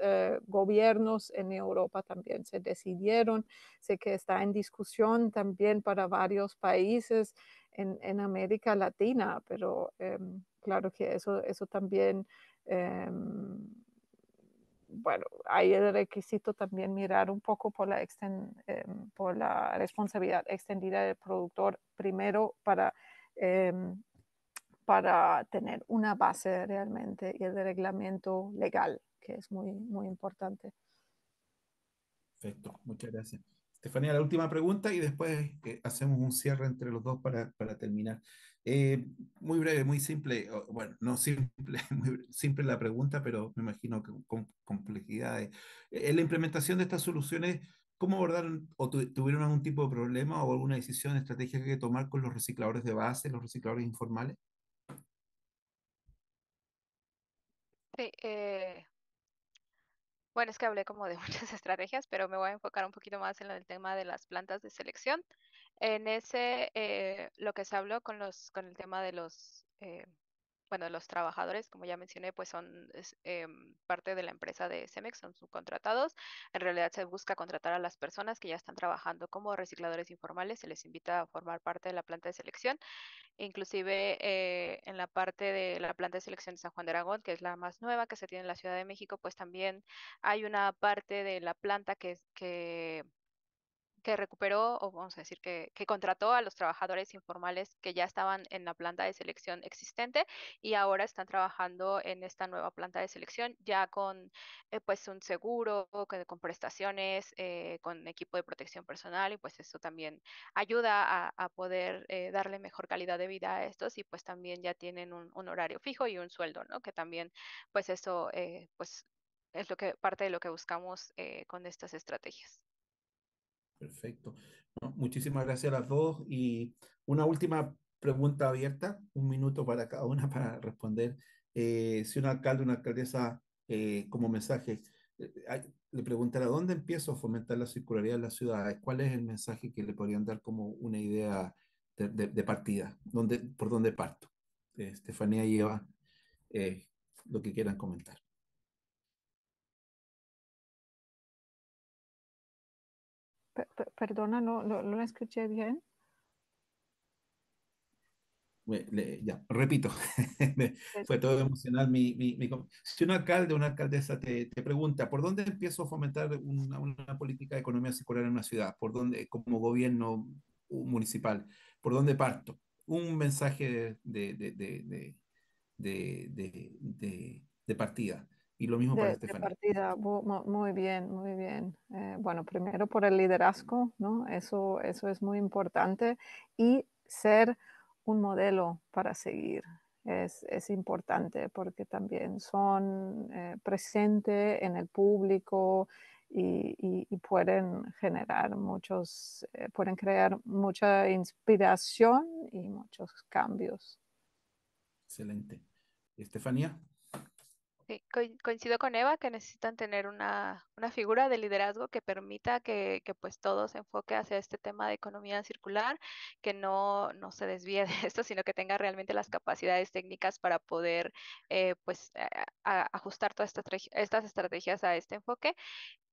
gobiernos en Europa también se decidieron. Sé que está en discusión también para varios países en, América Latina, pero em, claro que eso, eso también em, bueno, hay el requisito también mirar un poco por la, em, por la responsabilidad extendida del productor primero para, em, para tener una base realmente y el reglamento legal, que es muy, muy importante. Perfecto, muchas gracias. Estefanía, la última pregunta y después eh, hacemos un cierre entre los dos para, para terminar. Eh, muy breve, muy simple, bueno, no simple, muy simple la pregunta, pero me imagino que con complejidades. En eh, la implementación de estas soluciones, ¿cómo abordaron o tuvieron algún tipo de problema o alguna decisión estratégica que tomar con los recicladores de base, los recicladores informales? Sí, eh, bueno, es que hablé como de muchas estrategias, pero me voy a enfocar un poquito más en el tema de las plantas de selección. En ese, eh, lo que se habló con, los, con el tema de los, eh, bueno, los trabajadores, como ya mencioné, pues son em, parte de la empresa de Cemex, son subcontratados. En realidad se busca contratar a las personas que ya están trabajando como recicladores informales, se les invita a formar parte de la planta de selección. Inclusive eh, en la parte de la planta de selección de San Juan de Aragón, que es la más nueva que se tiene en la Ciudad de México, pues también hay una parte de la planta que, que que recuperó, o vamos a decir que, contrató a los trabajadores informales que ya estaban en la planta de selección existente y ahora están trabajando en esta nueva planta de selección ya con eh, pues un seguro, con, prestaciones, eh, con equipo de protección personal y pues eso también ayuda a, poder eh, darle mejor calidad de vida a estos y pues también ya tienen un, horario fijo y un sueldo, ¿no? Que también pues eso pues es lo que parte de lo que buscamos con estas estrategias. Perfecto. muchísimas gracias a las dos y una última pregunta abierta, un minuto para cada una para responder. Eh, si un alcalde o una alcaldesa, eh, como mensaje, eh, le preguntara dónde empiezo a fomentar la circularidad en las ciudades, ¿cuál es el mensaje que le podrían dar como una idea de, partida? ¿Por dónde parto? Estefanía lleva lo que quieran comentar. perdona, no, no, escuché bien. repito, fue todo emocional. Si un alcalde o una alcaldesa te, pregunta, ¿por dónde empiezo a fomentar una, política de economía circular en una ciudad? ¿Por dónde, como gobierno municipal? ¿Por dónde parto? Un mensaje de, de, de, de partida. Y lo mismo para Estefanía. muy bien, muy bien. Eh, bueno, primero por el liderazgo, ¿no? Eso, eso es muy importante. Y ser un modelo para seguir es, importante porque también son eh, presentes en el público y, pueden generar muchos, eh, pueden crear mucha inspiración y muchos cambios. Excelente. Estefanía. Sí, coincido con Eva que necesitan tener una, figura de liderazgo que permita que, pues todo se enfoque hacia este tema de economía circular, que no, se desvíe de esto, sino que tenga realmente las capacidades técnicas para poder eh, pues ajustar todas estas estrategias a este enfoque.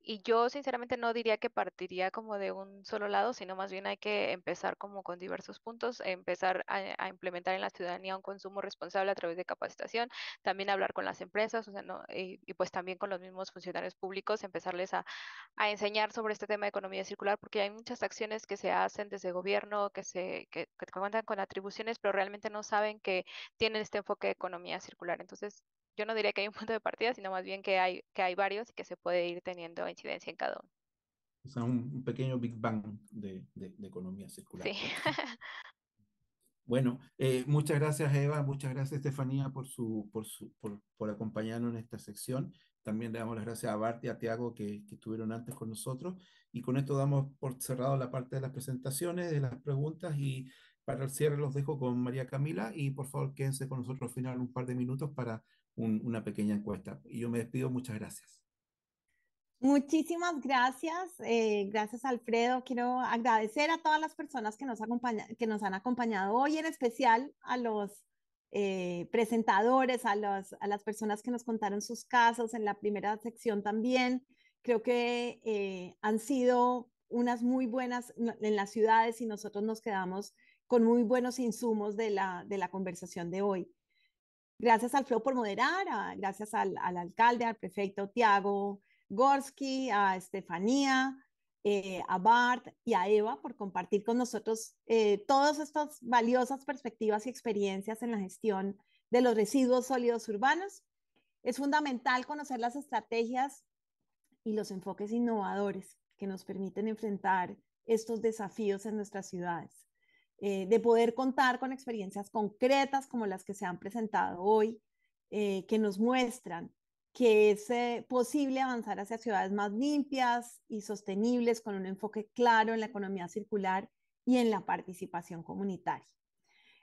Y yo sinceramente no diría que partiría como de un solo lado, sino más bien hay que empezar como con diversos puntos, empezar a, implementar en la ciudadanía un consumo responsable a través de capacitación, también hablar con las empresas, o sea, y, pues también con los mismos funcionarios públicos, empezarles a, enseñar sobre este tema de economía circular, porque hay muchas acciones que se hacen desde gobierno, que se que cuentan con atribuciones, pero realmente no saben que tienen este enfoque de economía circular. Entonces, yo no diría que hay un punto de partida, sino más bien que hay, que hay varios y que se puede ir teniendo incidencia en cada uno. O sea, un, pequeño Big Bang de, de, economía circular. Sí. Bueno, eh, muchas gracias Eva, muchas gracias Estefanía por, su, por, su, por, acompañarnos en esta sección. También le damos las gracias a Bart y a Tiago que, que, estuvieron antes con nosotros. Y con esto damos por cerrado la parte de las presentaciones, de las preguntas y para el cierre los dejo con María Camila y por favor quédense con nosotros al final un par de minutos para una pequeña encuesta. Y yo me despido, muchas gracias. Muchísimas gracias, eh, gracias Alfredo. Quiero agradecer a todas las personas que nos, acompañan que nos han acompañado hoy, en especial a los eh, presentadores, a, los, a las personas que nos contaron sus casos en la primera sección también. Creo que eh, han sido unas muy buenas en las ciudades y nosotros nos quedamos con muy buenos insumos de la, de la conversación de hoy. Gracias al Flow por moderar, gracias al, alcalde, al prefecto Tiago Gorski, a Estefanía, eh, a Bart y a Eva por compartir con nosotros eh, todas estas valiosas perspectivas y experiencias en la gestión de los residuos sólidos urbanos. Es fundamental conocer las estrategias y los enfoques innovadores que nos permiten enfrentar estos desafíos en nuestras ciudades. Eh, de poder contar con experiencias concretas como las que se han presentado hoy, eh, que nos muestran que es eh, posible avanzar hacia ciudades más limpias y sostenibles con un enfoque claro en la economía circular y en la participación comunitaria.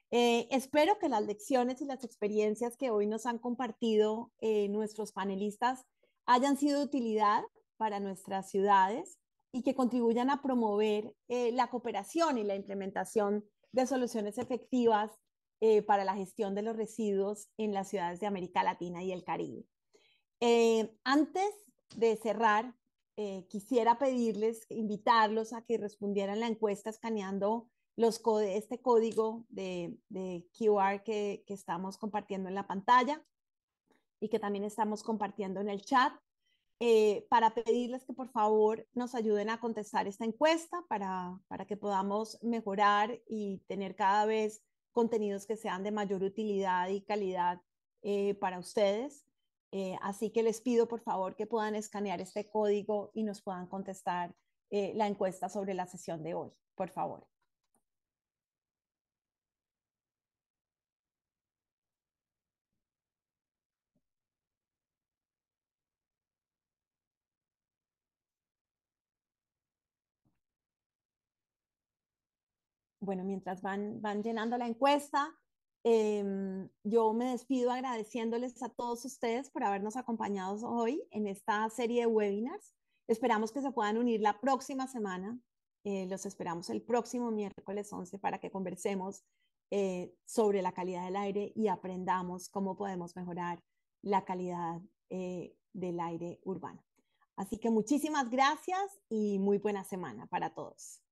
espero que las lecciones y las experiencias que hoy nos han compartido nuestros panelistas hayan sido de utilidad para nuestras ciudades y que contribuyan a promover eh, la cooperación y la implementación de soluciones efectivas eh, para la gestión de los residuos en las ciudades de América Latina y el Caribe. Eh, antes de cerrar, quisiera pedirles, invitarlos a que respondieran la encuesta escaneando este código de, QR que, que, estamos compartiendo en la pantalla y que también estamos compartiendo en el chat. Eh, para pedirles que por favor nos ayuden a contestar esta encuesta para, para que podamos mejorar y tener cada vez contenidos que sean de mayor utilidad y calidad eh, para ustedes. Eh, así que les pido por favor que puedan escanear este código y nos puedan contestar la encuesta sobre la sesión de hoy, por favor. bueno, mientras van, llenando la encuesta, em, yo me despido agradeciéndoles a todos ustedes por habernos acompañado hoy en esta serie de webinars. Esperamos que se puedan unir la próxima semana. Eh, los esperamos el próximo miércoles 11 para que conversemos eh, sobre la calidad del aire y aprendamos cómo podemos mejorar la calidad eh, del aire urbano. Así que muchísimas gracias y muy buena semana para todos.